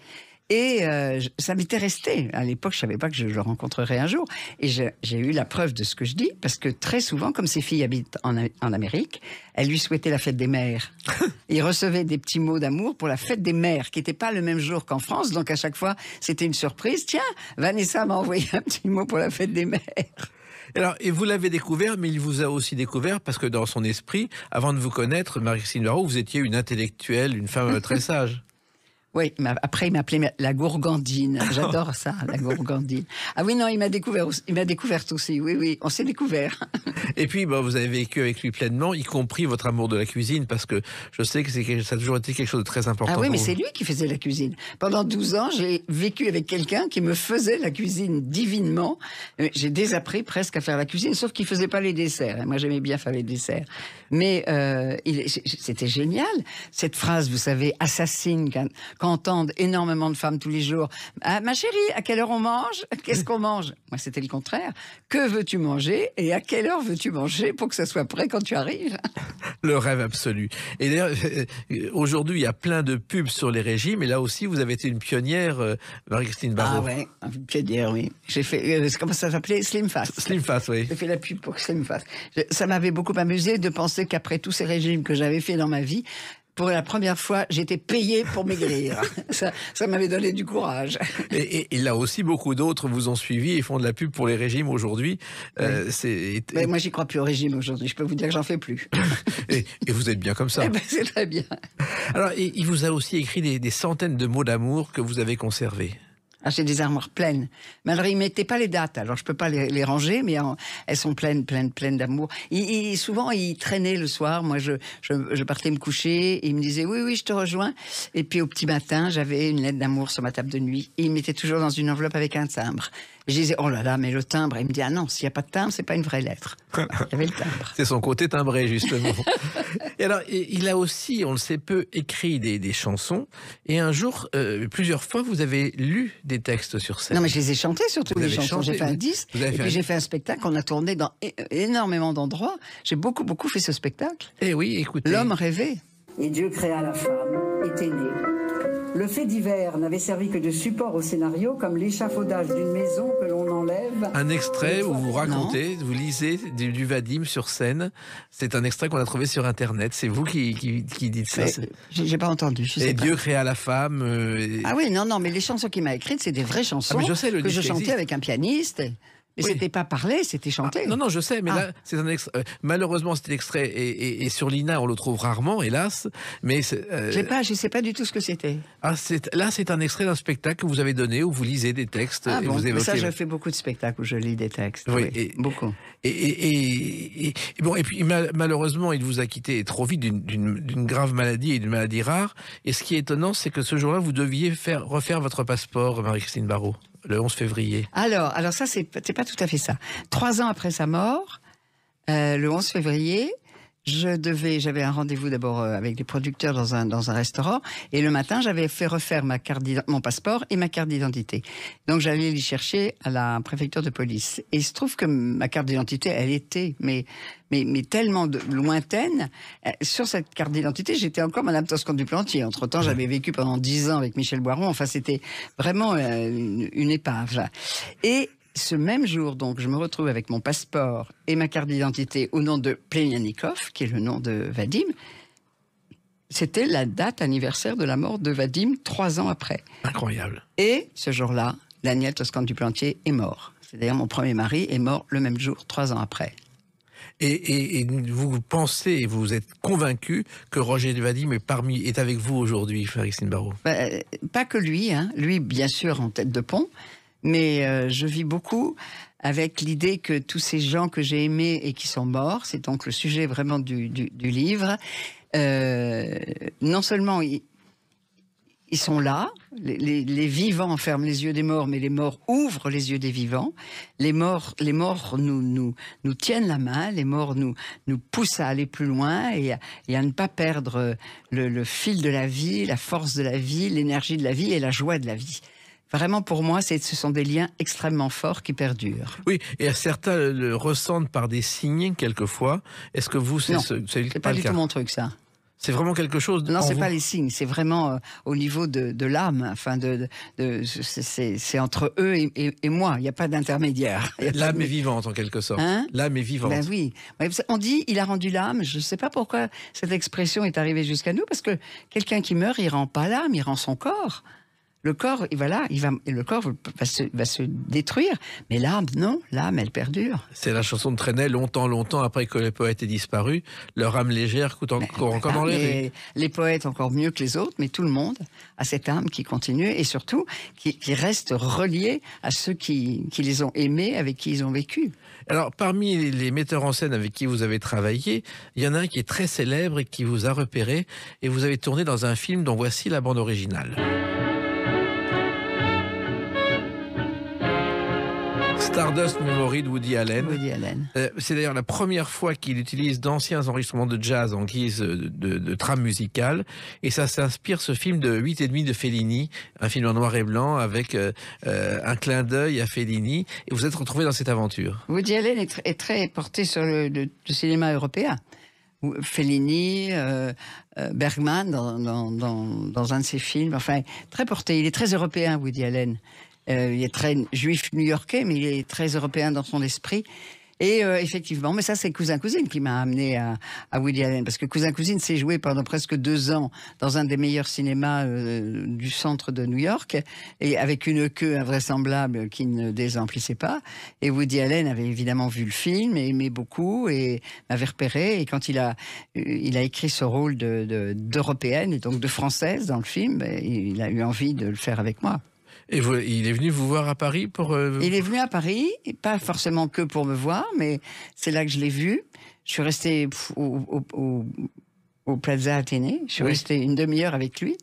Et euh, ça m'était resté. À l'époque, je ne savais pas que je le rencontrerais un jour. Et j'ai eu la preuve de ce que je dis, parce que très souvent, comme ses filles habitent en, Amérique, elle lui souhaitait la fête des mères. Il recevait des petits mots d'amour pour la fête des mères, qui n'était pas le même jour qu'en France. Donc à chaque fois, c'était une surprise. Tiens, Vanessa m'a envoyé un petit mot pour la fête des mères. Alors, et vous l'avez découvert, mais il vous a aussi découvert parce que dans son esprit, avant de vous connaître, Marie-Christine vous étiez une intellectuelle, une femme très sage. Oui, après il m'appelait la gourgandine. J'adore ça, la gourgandine. Ah oui, non, il m'a découvert, il m'a découverte aussi. Oui, oui, on s'est découvert. Et puis, bah, vous avez vécu avec lui pleinement, y compris votre amour de la cuisine, parce que je sais que ça a toujours été quelque chose de très important. Ah oui, mais c'est lui qui faisait la cuisine. Pendant 12 ans, j'ai vécu avec quelqu'un qui me faisait la cuisine divinement. Euh, j'ai désappris presque à faire la cuisine, sauf qu'il faisait pas les desserts. Moi, j'aimais bien faire les desserts, mais euh, c'était génial cette phrase, vous savez, assassine qu'entendent énormément de femmes tous les jours. Ah, ma chérie, à quelle heure on mange Qu'est-ce qu'on mange Moi, c'était le contraire. Que veux-tu manger et à quelle heure veux-tu manger pour que ça soit prêt quand tu arrives Le rêve absolu. Et d'ailleurs, euh, aujourd'hui, il y a plein de pubs sur les régimes. Et là aussi, vous avez été une pionnière, euh, Marie-Christine Barreau. Ah ouais, une pionnière, oui. J'ai fait, euh, comment ça s'appelait Slim Fast. Slim Fast, oui. J'ai fait la pub pour Slim Fast. ça m'avait beaucoup amusé de penser qu'après tous ces régimes que j'avais fait dans ma vie, pour la première fois, j'étais payé pour maigrir. ça, ça m'avait donné du courage. Et, là aussi, beaucoup d'autres vous ont suivi et font de la pub pour les régimes aujourd'hui. Euh, Mais moi, j'y crois plus au régime aujourd'hui. Je peux vous dire que j'en fais plus. et, vous êtes bien comme ça. Eh ben, c'est très bien. Alors, il vous a aussi écrit des, des centaines de mots d'amour que vous avez conservés. Ah, j'ai des armoires pleines. Mais alors, ils mettaient pas les dates. Alors, je peux pas les, ranger, mais elles sont pleines, pleines, pleines d'amour. Et, souvent, il traînait le soir. Moi, je, je, partais me coucher. Il me disait oui, oui, je te rejoins. Et puis, au petit matin, j'avais une lettre d'amour sur ma table de nuit. Et mettait toujours dans une enveloppe avec un timbre. Je disais, oh là là, mais le timbre. Il me dit, ah non, s'il n'y a pas de timbre, c'est pas une vraie lettre. Il y avait le timbre. c'est son côté timbré, justement. et alors, il a aussi, on le sait peu, écrit des, chansons. Et un jour, euh, plusieurs fois, vous avez lu des textes sur scène. Non, mais je les ai chantés, surtout les chansons. J'ai fait un disque. et puis j'ai fait un spectacle On a tourné dans énormément d'endroits. J'ai beaucoup, beaucoup fait ce spectacle. Eh oui, écoutez. L'homme rêvait. Et Dieu créa la femme, était né le fait divers n'avait servi que de support au scénario, comme l'échafaudage d'une maison que l'on enlève. Un extrait où vous racontez, vous lisez du, Vadim sur scène. C'est un extrait qu'on a trouvé sur Internet. C'est vous qui, qui, dites ça. J'ai pas entendu. Je et Dieu créa la femme. Euh, ah oui, non, non, mais les chansons qu'il m'a écrites, c'est des vraies chansons ah, je sais, que je chantais avec un pianiste. Mais c'était pas parlé, c'était chanté. Ah, non, non, je sais, mais ah. là, c'est un extrait. Euh, malheureusement, c'était extrait et, sur l'INA, on le trouve rarement, hélas. Mais ne euh, j'ai pas, je sais pas du tout ce que c'était. Ah, là, c'est un extrait d'un spectacle que vous avez donné où vous lisez des textes ah, et Mais ça, je fais beaucoup de spectacles où je lis des textes. Oui, et, beaucoup. Et, bon, et puis malheureusement, il vous a quitté trop vite d'une grave maladie et d'une maladie rare. Et ce qui est étonnant, c'est que ce jour-là, vous deviez faire refaire votre passeport, Marie-Christine Barrault le 11 février Alors, alors ça, c'est pas tout à fait ça. Trois ans après sa mort, euh, le 11 février, je devais, j'avais un rendez-vous d'abord euh, avec des producteurs dans un, dans un restaurant, et le matin, j'avais fait refaire ma carte mon passeport et ma carte d'identité. Donc, j'allais les chercher à la préfecture de police. Et il se trouve que ma carte d'identité, elle était, mais, mais, mais tellement lointaine. Euh, sur cette carte d'identité, j'étais encore Madame Toscan du Plantier. Entre temps, j'avais vécu pendant dix ans avec Michel Boiron. Enfin, c'était vraiment euh, une, une épave. Et ce même jour, donc, je me retrouve avec mon passeport et ma carte d'identité au nom de Plenianikov, qui est le nom de Vadim. C'était la date anniversaire de la mort de Vadim, trois ans après. Incroyable. Et ce jour-là, Daniel Toscan du Plantier est mort. cest d'ailleurs mon premier mari est mort le même jour, trois ans après. Et, vous pensez vous êtes convaincu que Roger de Vadim est parmi est avec vous aujourd'hui, Farisine Barrault. Euh, pas que lui, hein. lui bien sûr en tête de pont, mais euh, je vis beaucoup avec l'idée que tous ces gens que j'ai aimés et qui sont morts, c'est donc le sujet vraiment du, livre, euh, non seulement ils, sont là, les, vivants ferment les yeux des morts, mais les morts ouvrent les yeux des vivants. Les morts, nous, tiennent la main, les morts nous, poussent à aller plus loin et à, ne pas perdre le fil de la vie, la force de la vie, l'énergie de la vie et la joie de la vie. Vraiment, pour moi, ce sont des liens extrêmement forts qui perdurent. Oui, et certains le ressentent par des signes quelquefois. Est-ce que vous, c'est ce, pas, pas, du tout mon truc, ça. C'est vraiment quelque chose. Non, c'est pas les signes. C'est vraiment euh, au niveau de, l'âme. Enfin, de, c'est entre eux et, moi. Il n'y a pas d'intermédiaire. L'âme est vivante en quelque sorte. Hein l'âme est vivante. Ben oui. On dit il a rendu l'âme. Je ne sais pas pourquoi cette expression est arrivée jusqu'à nous parce que quelqu'un qui meurt, il rend pas l'âme, il rend son corps. Le corps, il va, le corps va se, détruire, mais l'âme, non, l'âme, elle perdure. C'est la chanson de Trenet, longtemps, longtemps après que les poètes aient disparu, leur âme légère coûte encore, dans les poètes encore mieux que les autres, mais tout le monde a cette âme qui continue et surtout qui, reste reliée à ceux qui, qui les ont aimés, avec qui ils ont vécu. Alors, parmi les metteurs en scène avec qui vous avez travaillé, il y en a un qui est très célèbre et qui vous a repéré et vous avez tourné dans un film dont voici la bande originale. Stardust Memory de Woody Allen. Euh, c'est d'ailleurs la première fois qu'il utilise d'anciens enregistrements de jazz en guise de, trame musicale. Et ça s'inspire ce film de 8 et demi de Fellini, un film en noir et blanc avec euh, euh, un clin d'œil à Fellini. Et vous êtes retrouvé dans cette aventure. Woody Allen est, très porté sur le, cinéma européen. Fellini, Bergman dans, dans, un de ses films. Enfin, très porté. Il est très européen, Woody Allen. Euh, il est très juif new-yorkais, mais il est très européen dans son esprit. Et euh, effectivement, mais ça c'est Cousin Cousine qui m'a amené à, Woody Allen, parce que Cousin Cousine s'est joué pendant presque deux ans dans un des meilleurs cinémas euh, du centre de New York, et avec une queue invraisemblable qui ne désemplissait pas. Et Woody Allen avait évidemment vu le film et aimé beaucoup et m'avait repéré. Et quand il a, écrit ce rôle d'européenne et donc de française dans le film, ben, il a eu envie de le faire avec moi. Et il est venu vous voir à Paris pour. Euh, il est venu à Paris, pas forcément que pour me voir, mais c'est là que je l'ai vu. Je suis restée au, Plaza Athénée. Je suis restée une demi-heure avec lui.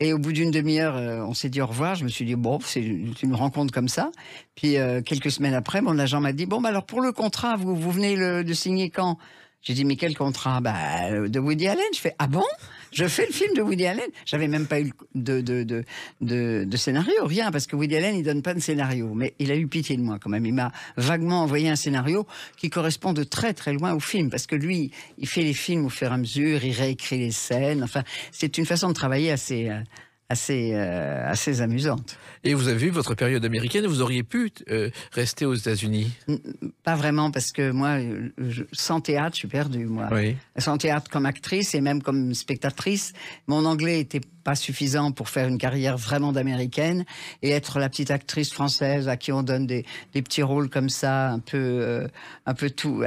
Et au bout d'une demi-heure, euh, on s'est dit au revoir. Je me suis dit, bon, c'est une rencontre comme ça. Puis euh, quelques semaines après, mon agent m'a dit, bon, bah, alors pour le contrat, vous, vous venez le, de signer quand j'ai dit, mais quel contrat bah, euh, De Woody Allen. Je fais, ah bon Je fais le film de Woody Allen. J'avais même pas eu de, de, de, de, scénario, rien, parce que Woody Allen, il donne pas de scénario. Mais il a eu pitié de moi quand même. Il m'a vaguement envoyé un scénario qui correspond de très très loin au film, parce que lui, il fait les films au fur et à mesure, il réécrit les scènes. Enfin, c'est une façon de travailler assez... Euh, assez, euh, assez amusante. Et vous avez vu votre période américaine, vous auriez pu euh, rester aux États-Unis Pas vraiment, parce que moi, euh, sans théâtre, je suis perdue, moi. Sans théâtre comme actrice et même comme spectatrice, mon anglais était pas suffisant pour faire une carrière vraiment d'américaine et être la petite actrice française à qui on donne des, petits rôles comme ça, un peu, un peu tout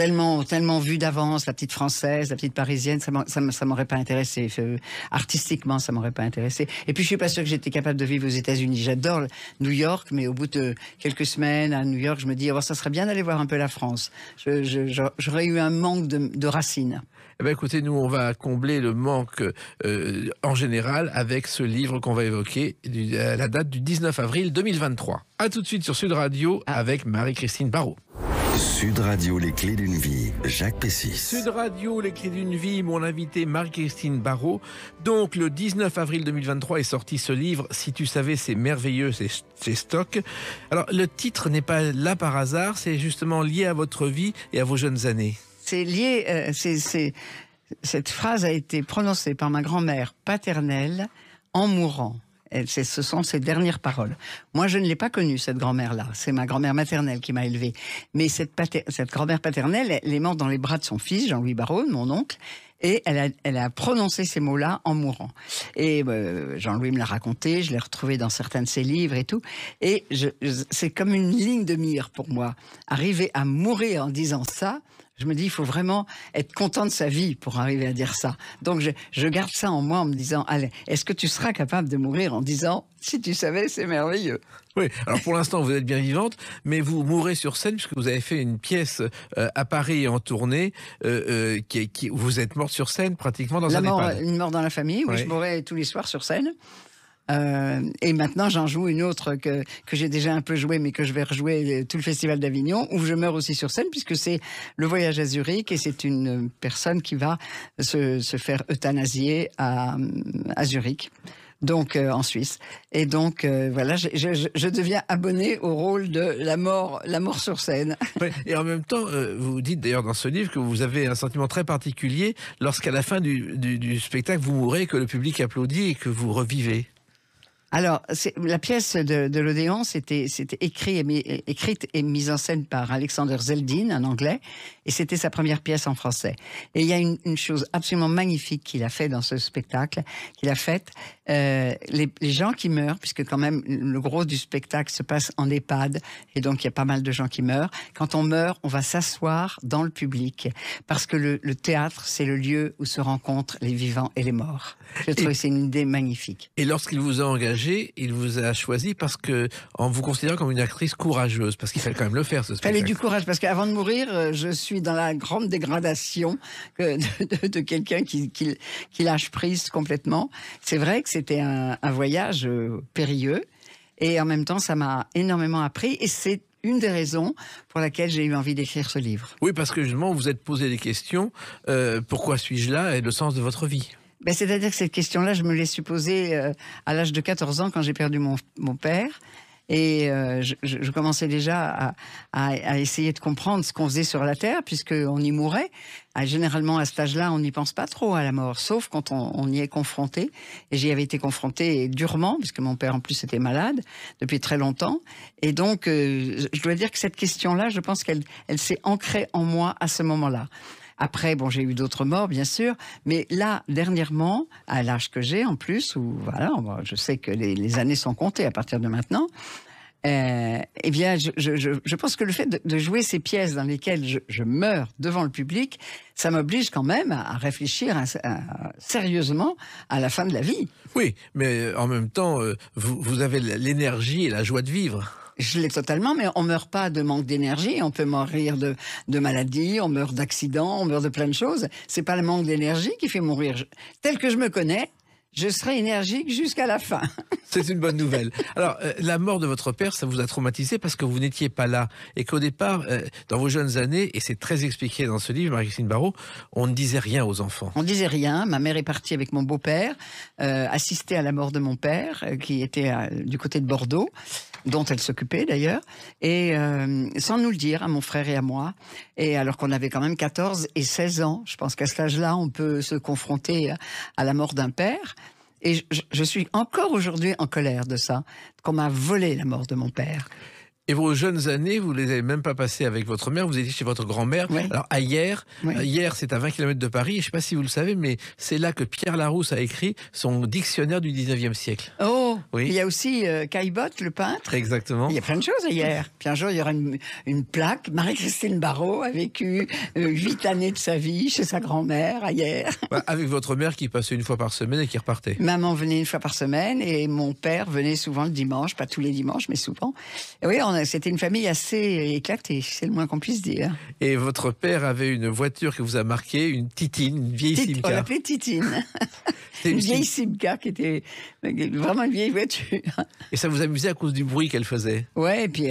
tellement, tellement vu d'avance, la petite française, la petite parisienne, ça ne m'aurait pas intéressé. Euh, artistiquement, ça ne m'aurait pas intéressé. Et puis, je suis pas sûr que j'étais capable de vivre aux États-Unis. J'adore New York, mais au bout de quelques semaines à New York, je me dis, oh, ça serait bien d'aller voir un peu la France. J'aurais eu un manque de, racines. Eh ben, écoutez, nous, on va combler le manque euh, en général avec ce livre qu'on va évoquer à la date du 19 avril 2023. À tout de suite sur Sud Radio ah. avec Marie-Christine Barrault. Sud Radio, les clés d'une vie, Jacques Pessis. Sud Radio, les clés d'une vie, mon invité Marie-Christine Barrault. Donc, le 19 avril 2023 est sorti ce livre, Si tu savais, c'est merveilleux, c'est stock. Alors, le titre n'est pas là par hasard, c'est justement lié à votre vie et à vos jeunes années. C'est lié, euh, cette phrase a été prononcée par ma grand-mère paternelle en mourant ce sont ses dernières paroles. Moi, je ne l'ai pas connue, cette grand-mère-là. C'est ma grand-mère maternelle qui m'a élevée. Mais cette, grand-mère paternelle, elle est morte dans les bras de son fils, Jean-Louis Barraud, mon oncle. Et elle a, prononcé ces mots-là en mourant. Et euh, Jean-Louis me l'a raconté, je l'ai retrouvé dans certains de ses livres et tout. Et c'est comme une ligne de mire pour moi. Arriver à mourir en disant ça, je me dis, il faut vraiment être content de sa vie pour arriver à dire ça. Donc, je, garde ça en moi en me disant, allez, est-ce que tu seras capable de mourir en disant, si tu savais, c'est merveilleux. Oui, alors pour l'instant, vous êtes bien vivante, mais vous mourrez sur scène puisque vous avez fait une pièce euh, à Paris en tournée, euh, euh qui, vous êtes morte sur scène pratiquement dans la un mort, Une mort dans la famille, oui, je mourrais tous les soirs sur scène. Euh, et maintenant, j'en joue une autre que, que j'ai déjà un peu jouée, mais que je vais rejouer euh, tout le Festival d'Avignon, où je meurs aussi sur scène, puisque c'est le voyage à Zurich, et c'est une personne qui va se, faire euthanasier à, à Zurich donc euh, en Suisse. Et donc voilà, je, deviens abonné au rôle de la mort, la mort sur scène. et en même temps, vous dites d'ailleurs dans ce livre que vous avez un sentiment très particulier lorsqu'à la fin du, du, du spectacle vous mourrez, que le public applaudit et que vous revivez. Alors, la pièce de, l'Odéon, c'était écrit écrite et mise en scène par Alexander Zeldin, un Anglais, et c'était sa première pièce en français. Et il y a une, chose absolument magnifique qu'il a fait dans ce spectacle, qu'il a faite. Euh, les, gens qui meurent, puisque quand même le gros du spectacle se passe en EHPAD, et donc il y a pas mal de gens qui meurent. Quand on meurt, on va s'asseoir dans le public, parce que le, le théâtre, c'est le lieu où se rencontrent les vivants et les morts. Je trouve que c'est une idée magnifique. Et lorsqu'il vous a engagé il vous a choisi parce que, en vous considérant comme une actrice courageuse, parce qu'il fallait quand même le faire, ce spectacle. Il fallait du courage, parce qu'avant de mourir, euh, je suis dans la grande dégradation de, quelqu'un qui, lâche prise complètement. C'est vrai que c'était un, voyage euh, périlleux, et en même temps, ça m'a énormément appris, et c'est une des raisons pour laquelle j'ai eu envie d'écrire ce livre. Oui, parce que justement, vous êtes posé des questions. Euh, pourquoi suis-je là et le sens de votre vie ben, c'est-à-dire que cette question-là, je me l'ai supposée euh, à l'âge de 14 ans quand j'ai perdu mon, mon père. Et euh, je, je, commençais déjà à, à, à, essayer de comprendre ce qu'on faisait sur la Terre, puisqu'on y mourait. Ah, généralement, à cet âge-là, on n'y pense pas trop à la mort, sauf quand on, on y est confronté. Et j'y avais été confronté durement, puisque mon père, en plus, était malade depuis très longtemps. Et donc, euh, je dois dire que cette question-là, je pense qu'elle elle, s'est ancrée en moi à ce moment-là. Après, bon, j'ai eu d'autres morts, bien sûr, mais là, dernièrement, à l'âge que j'ai en plus, voilà, je sais que les, années sont comptées à partir de maintenant, euh, eh bien, je, pense que le fait de, jouer ces pièces dans lesquelles je, meurs devant le public, ça m'oblige quand même à réfléchir sérieusement à la fin de la vie. Oui, mais en même temps, euh, vous avez l'énergie et la joie de vivre je l'ai totalement, mais on meurt pas de manque d'énergie. On peut mourir de, de maladie, on meurt d'accident, on meurt de plein de choses. C'est pas le manque d'énergie qui fait mourir. tel que je me connais, je serai énergique jusqu'à la fin. C'est une bonne nouvelle. Alors, euh, la mort de votre père, ça vous a traumatisé parce que vous n'étiez pas là. Et qu'au départ, euh, dans vos jeunes années, et c'est très expliqué dans ce livre, Marie-Christine Barrault, on ne disait rien aux enfants. On ne disait rien. Ma mère est partie avec mon beau-père, euh, assister à la mort de mon père, qui était du côté de Bordeaux, dont elle s'occupait d'ailleurs, et sans nous le dire à mon frère et à moi. Et alors qu'on avait quand même 14 et 16 ans, je pense qu'à cet âge-là, on peut se confronter à la mort d'un père. Et je, je suis encore aujourd'hui en colère de ça, qu'on m'a volé la mort de mon père. Et vos jeunes années, vous les avez même pas passées avec votre mère, vous étiez chez votre grand-mère. Alors, à hier, euh, hier c'est à 20 km de Paris, je ne sais pas si vous le savez, mais c'est là que Pierre Larousse a écrit son dictionnaire du 19e siècle. Oh oui. Il y a aussi euh, Caillebotte, le peintre. Exactement. Il y a plein de choses hier. Puis un jour, il y aura une, plaque. Marie-Christine Barrault a vécu euh, huit années de sa vie chez sa grand-mère, bah, avec votre mère qui passait une fois par semaine et qui repartait. Maman venait une fois par semaine, et mon père venait souvent le dimanche, pas tous les dimanches, mais souvent. Et oui, on a c'était une famille assez éclatée, c'est le moins qu'on puisse dire. Et votre père avait une voiture qui vous a marqué, une Titine, une vieille Simca. On l'appelait Titine. une, vieille Simca qui était vraiment une vieille voiture. Et ça vous amusait à cause du bruit qu'elle faisait Ouais, et puis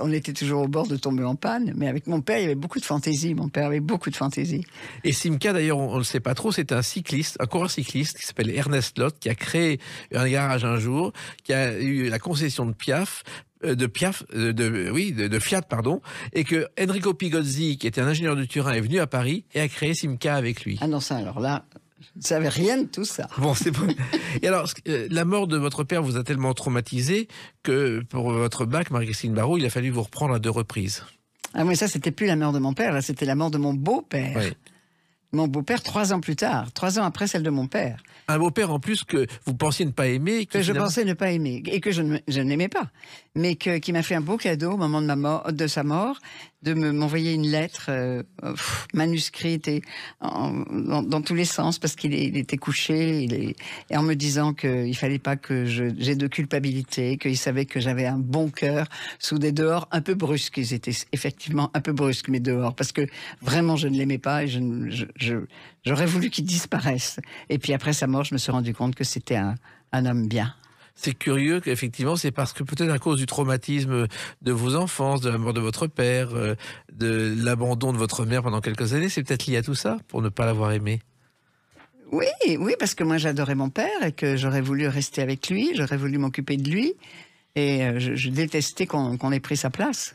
on était toujours au bord de tomber en panne, mais avec mon père, il y avait beaucoup de fantaisie. Mon père avait beaucoup de fantaisie. Et Simca, d'ailleurs, on ne le sait pas trop, c'est un cycliste, un coureur cycliste qui s'appelle Ernest Lott, qui a créé un garage un jour, qui a eu la concession de Piaf euh, de euh, de, oui, de, Fiat, pardon, et que Enrico Pigozzi, qui était un ingénieur de Turin, est venu à Paris et a créé Simca avec lui. Ah non, ça, alors là, je ne savais rien de tout ça. Bon, c'est bon. Et alors, euh, la mort de votre père vous a tellement traumatisé que pour votre bac, Marie-Christine Barrault, il a fallu vous reprendre à deux reprises. Ah oui, ça, c'était plus la mort de mon père, là, c'était la mort de mon beau-père mon beau-père trois ans plus tard, trois ans après celle de mon père. Un beau-père en plus que vous pensiez ne pas aimer. Que, je pensais ne pas aimer et que je, n'aimais pas, mais que, qui m'a fait un beau cadeau au moment de, ma mort, de sa mort de m'envoyer une lettre euh, manuscrite et dans, tous les sens parce qu'il était couché et en me disant qu'il fallait pas que j'ai de culpabilité, qu'il savait que j'avais un bon cœur sous des dehors un peu brusques. Ils étaient effectivement un peu brusques mes dehors parce que vraiment je ne l'aimais pas et j'aurais je, voulu qu'il disparaisse. Et puis après sa mort, je me suis rendu compte que c'était un, un homme bien c'est curieux qu'effectivement, c'est parce que peut-être à cause du traumatisme de vos enfances, de la mort de votre père, euh, de l'abandon de votre mère pendant quelques années, c'est peut-être lié à tout ça pour ne pas l'avoir aimé. Oui, oui, parce que moi j'adorais mon père et que j'aurais voulu rester avec lui, j'aurais voulu m'occuper de lui et euh, je, détestais qu'on ait pris sa place.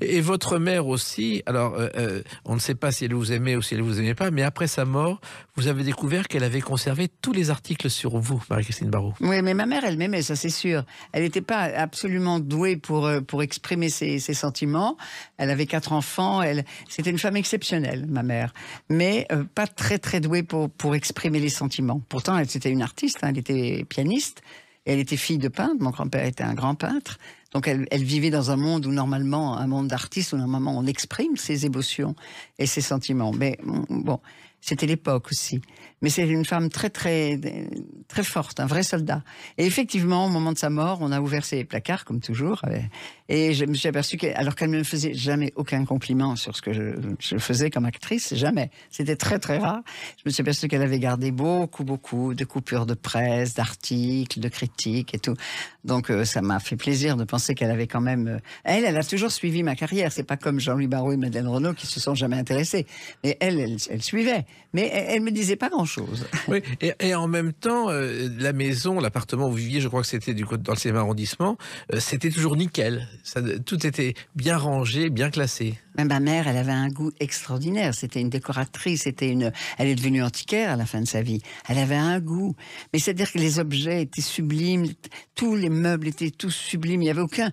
Et votre mère aussi, alors euh, euh, on ne sait pas si elle vous aimait ou si elle ne vous aimait pas, mais après sa mort, vous avez découvert qu'elle avait conservé tous les articles sur vous, Marie-Christine Barrault. Oui, mais ma mère, elle m'aimait, ça c'est sûr. Elle n'était pas absolument douée pour, euh, exprimer ses, sentiments. Elle avait quatre enfants, elle, c'était une femme exceptionnelle, ma mère, mais pas très très douée pour, exprimer les sentiments. Pourtant, elle, c'était une artiste, hein, elle était pianiste. Elle était fille de peintre, mon grand-père était un grand peintre. Donc elle, vivait dans un monde où normalement, un monde d'artistes où normalement on exprime ses émotions et ses sentiments. Mais bon, c'était l'époque aussi. Mais c'est une femme très, très, très forte, un vrai soldat. Et effectivement, au moment de sa mort, on a ouvert ses placards, comme toujours. Euh, et je me suis aperçue qu'elle, qu'elle ne me faisait jamais aucun compliment sur ce que je, faisais comme actrice, jamais. C'était très, très rare. Je me suis aperçue qu'elle avait gardé beaucoup, beaucoup de coupures de presse, d'articles, de critiques et tout. Donc, euh, ça m'a fait plaisir de penser qu'elle avait quand même, euh, elle, elle a toujours suivi ma carrière. C'est pas comme Jean-Louis Barrault et Madeleine Renaud qui se sont jamais intéressés. Mais elle, elle, suivait. Mais elle, elle me disait pas grand oui, et, en même temps, euh, la maison, l'appartement où vous viviez, je crois que c'était du dans le 7 arrondissement, euh, c'était toujours nickel. Ça, tout était bien rangé, bien classé. ma mère, elle avait un goût extraordinaire. C'était une décoratrice, c'était une. Elle est devenue antiquaire à la fin de sa vie. Elle avait un goût. Mais c'est-à-dire que les objets étaient sublimes, tous les meubles étaient tous sublimes. Il n'y avait aucun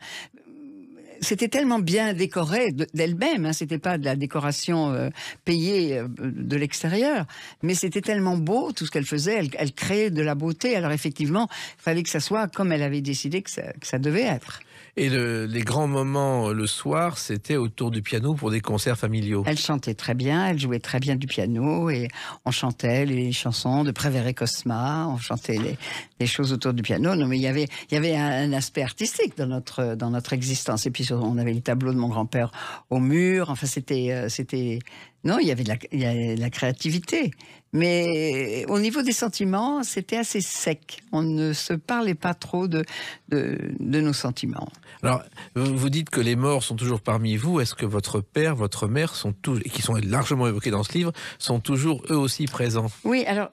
c'était tellement bien décoré d'elle-même, hein, c'était pas de la décoration euh, payée euh, de l'extérieur, mais c'était tellement beau tout ce qu'elle faisait, elle, créait de la beauté. Alors effectivement, il fallait que ça soit comme elle avait décidé que ça devait être. Et les grands moments euh, le soir, c'était autour du piano pour des concerts familiaux. Elle chantait très bien, elle jouait très bien du piano et on chantait les chansons de Prévert et Cosma, on chantait les, choses autour du piano. Non, mais il y avait, un, aspect artistique dans notre, dans notre existence. Et puis on avait les tableaux de mon grand-père au mur. Enfin, c'était, euh, c'était, non, il y avait il y avait de la créativité. Mais au niveau des sentiments, c'était assez sec. On ne se parlait pas trop de, de, nos sentiments. Alors, vous dites que les morts sont toujours parmi vous. Est-ce que votre père, votre mère, sont tous, qui sont largement évoqués dans ce livre, sont toujours eux aussi présents Oui, alors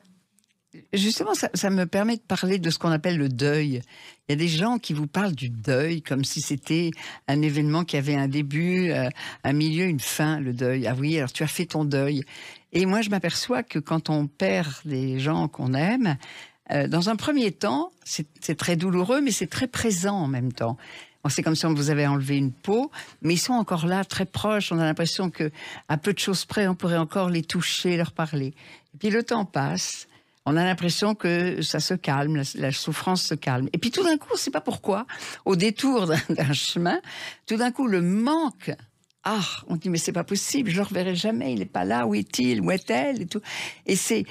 justement, ça, me permet de parler de ce qu'on appelle le deuil. Il y a des gens qui vous parlent du deuil comme si c'était un événement qui avait un début, euh, un milieu, une fin, le deuil. Ah oui, alors tu as fait ton deuil. Et moi, je m'aperçois que quand on perd des gens qu'on aime, euh, dans un premier temps, c'est très douloureux, mais c'est très présent en même temps. c'est comme si on vous avait enlevé une peau, mais ils sont encore là, très proches. On a l'impression que, à peu de choses près, on pourrait encore les toucher, leur parler. Et puis le temps passe, on a l'impression que ça se calme, la, souffrance se calme. Et puis tout d'un coup, on ne sait pas pourquoi, au détour d'un chemin, tout d'un coup, le manque. Ah, on dit mais c'est pas possible, je le reverrai jamais, il n'est pas là, où est-il, où est-elle et tout. Et c'est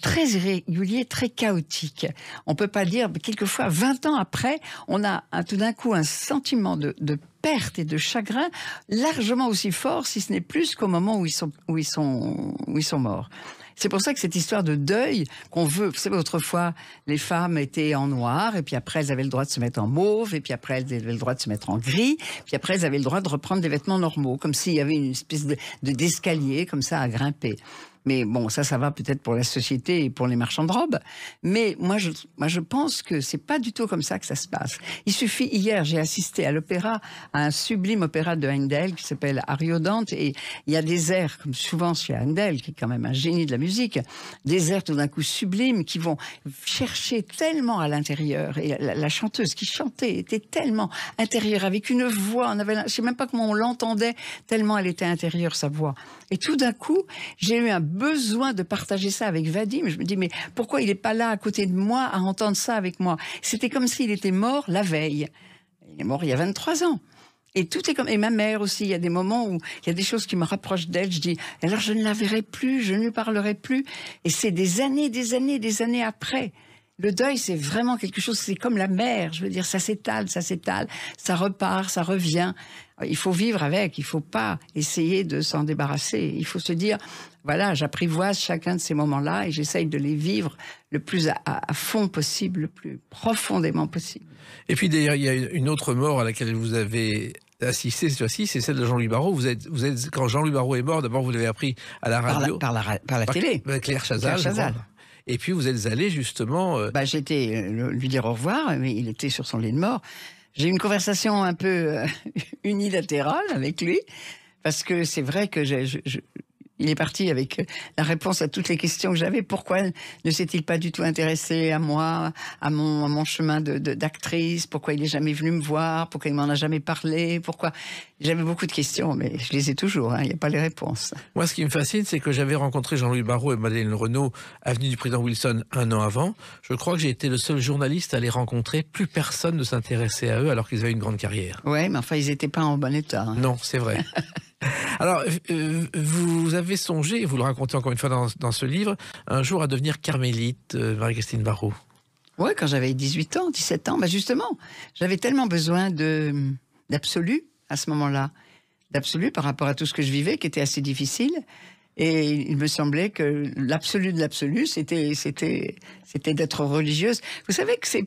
très irrégulier, très chaotique. On peut pas dire, quelquefois 20 ans après, on a un, tout d'un coup un sentiment de, perte et de chagrin largement aussi fort, si ce n'est plus qu'au moment où ils sont où ils sont où ils sont morts. C'est pour ça que cette histoire de deuil qu'on veut, vous savez, autrefois, les femmes étaient en noir, et puis après, elles avaient le droit de se mettre en mauve, et puis après, elles avaient le droit de se mettre en gris, puis après, elles avaient le droit de reprendre des vêtements normaux, comme s'il y avait une espèce d'escalier, comme ça, à grimper. Mais bon, ça, ça va peut-être pour la société et pour les marchands de robes. Mais moi, je, moi, je pense que c'est pas du tout comme ça que ça se passe. Il suffit, hier, j'ai assisté à l'opéra, à un sublime opéra de Handel qui s'appelle Ariodante. Et il y a des airs, comme souvent chez Handel, qui est quand même un génie de la musique, des airs tout d'un coup sublimes qui vont chercher tellement à l'intérieur. Et la, chanteuse qui chantait était tellement intérieure, avec une voix. On avait, je sais même pas comment on l'entendait, tellement elle était intérieure, sa voix. Et tout d'un coup, j'ai eu un besoin de partager ça avec Vadim. Je me dis, mais pourquoi il n'est pas là à côté de moi à entendre ça avec moi C'était comme s'il était mort la veille. Il est mort il y a 23 ans. Et tout est comme et ma mère aussi. Il y a des moments où il y a des choses qui me rapprochent d'elle. Je dis alors je ne la verrai plus, je ne lui parlerai plus. Et c'est des années, des années, des années après. Le deuil, c'est vraiment quelque chose. C'est comme la mer. Je veux dire, ça s'étale, ça s'étale, ça repart, ça revient il faut vivre avec, il faut pas essayer de s'en débarrasser. Il faut se dire, voilà, j'apprivoise chacun de ces moments-là et j'essaye de les vivre le plus à, fond possible, le plus profondément possible. Et puis d'ailleurs, il y a une autre mort à laquelle vous avez assisté cette fois-ci, c'est celle de Jean-Louis Barrault. Vous êtes, quand Jean-Louis Barrault est mort, d'abord vous l'avez appris à la radio. Par la, par la, télé. Euh, Claire Chazal. Claire Chazal. Et puis vous êtes allé justement. Euh, bah, J'étais euh, lui dire au revoir, mais il était sur son lit de mort. J'ai une conversation un peu euh, unilatérale avec lui, parce que c'est vrai que je, je, il est parti avec euh, la réponse à toutes les questions que j'avais. Pourquoi ne s'est-il pas du tout intéressé à moi, à mon, chemin d'actrice de, Pourquoi il n'est jamais venu me voir Pourquoi il m'en a jamais parlé Pourquoi J'avais beaucoup de questions, mais je les ai toujours. Hein. Il n'y a pas les réponses. Moi, ce qui me fascine, c'est que j'avais rencontré Jean-Louis Barrault et Madeleine Renault, avenue du président Wilson, un an avant. Je crois que j'ai été le seul journaliste à les rencontrer. Plus personne ne s'intéressait à eux alors qu'ils avaient une grande carrière. Ouais, mais enfin, ils n'étaient pas en bon état. Hein. Non, c'est vrai. Alors, euh, vous avez songé, vous le racontez encore une fois dans, ce livre, un jour à devenir carmélite, euh, Marie-Christine Barrault. Oui, quand j'avais 18 ans, 17 ans, bah, justement, j'avais tellement besoin d'absolu à ce moment-là, d'absolu par rapport à tout ce que je vivais, qui était assez difficile. Et il me semblait que l'absolu de l'absolu, c'était c'était c'était d'être religieuse. Vous savez que c'est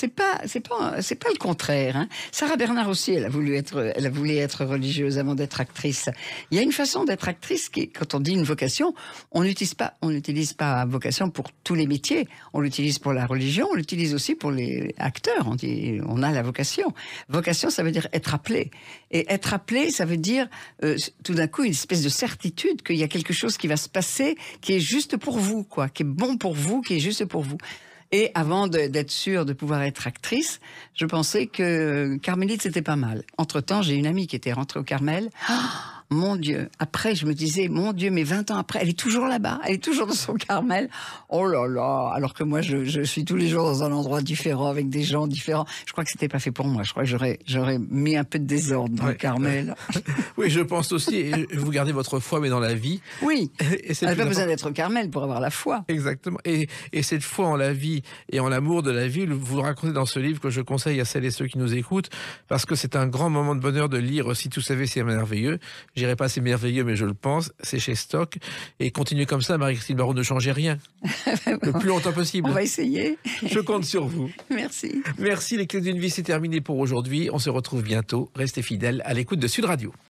c'est pas, c'est pas, c'est pas le contraire. Hein. Sarah Bernard aussi, elle a voulu être, elle a voulu être religieuse avant d'être actrice. Il y a une façon d'être actrice qui, quand on dit une vocation, on n'utilise pas, on n'utilise pas vocation pour tous les métiers. On l'utilise pour la religion, on l'utilise aussi pour les acteurs. On dit, on a la vocation. Vocation, ça veut dire être appelé. Et être appelé, ça veut dire euh, tout d'un coup une espèce de certitude qu'il y a quelque chose qui va se passer, qui est juste pour vous, quoi, qui est bon pour vous, qui est juste pour vous. Et avant d'être sûre de pouvoir être actrice, je pensais que Carmélite, c'était pas mal. Entre-temps, j'ai une amie qui était rentrée au Carmel. Ah mon Dieu. Après, je me disais, mon Dieu, mais 20 ans après, elle est toujours là-bas, elle est toujours dans son Carmel. Oh là là, alors que moi, je, suis tous les jours dans un endroit différent, avec des gens différents. Je crois que ce n'était pas fait pour moi. Je crois que j'aurais, mis un peu de désordre dans le Carmel. oui, je pense aussi. vous gardez votre foi, mais dans la vie. Oui. Et n'a pas besoin d'être Carmel pour avoir la foi. Exactement. Et, cette foi en la vie et en l'amour de la vie, vous le racontez dans ce livre que je conseille à celles et ceux qui nous écoutent, parce que c'est un grand moment de bonheur de lire Si tout savait, c'est merveilleux je dirais pas c'est merveilleux, mais je le pense, c'est chez Stock. Et continuez comme ça, Marie-Christine Baron, ne changez rien. le plus longtemps possible. On va essayer. je compte sur vous. Merci. Merci, les clés d'une vie, c'est terminé pour aujourd'hui. On se retrouve bientôt. Restez fidèles à l'écoute de Sud Radio.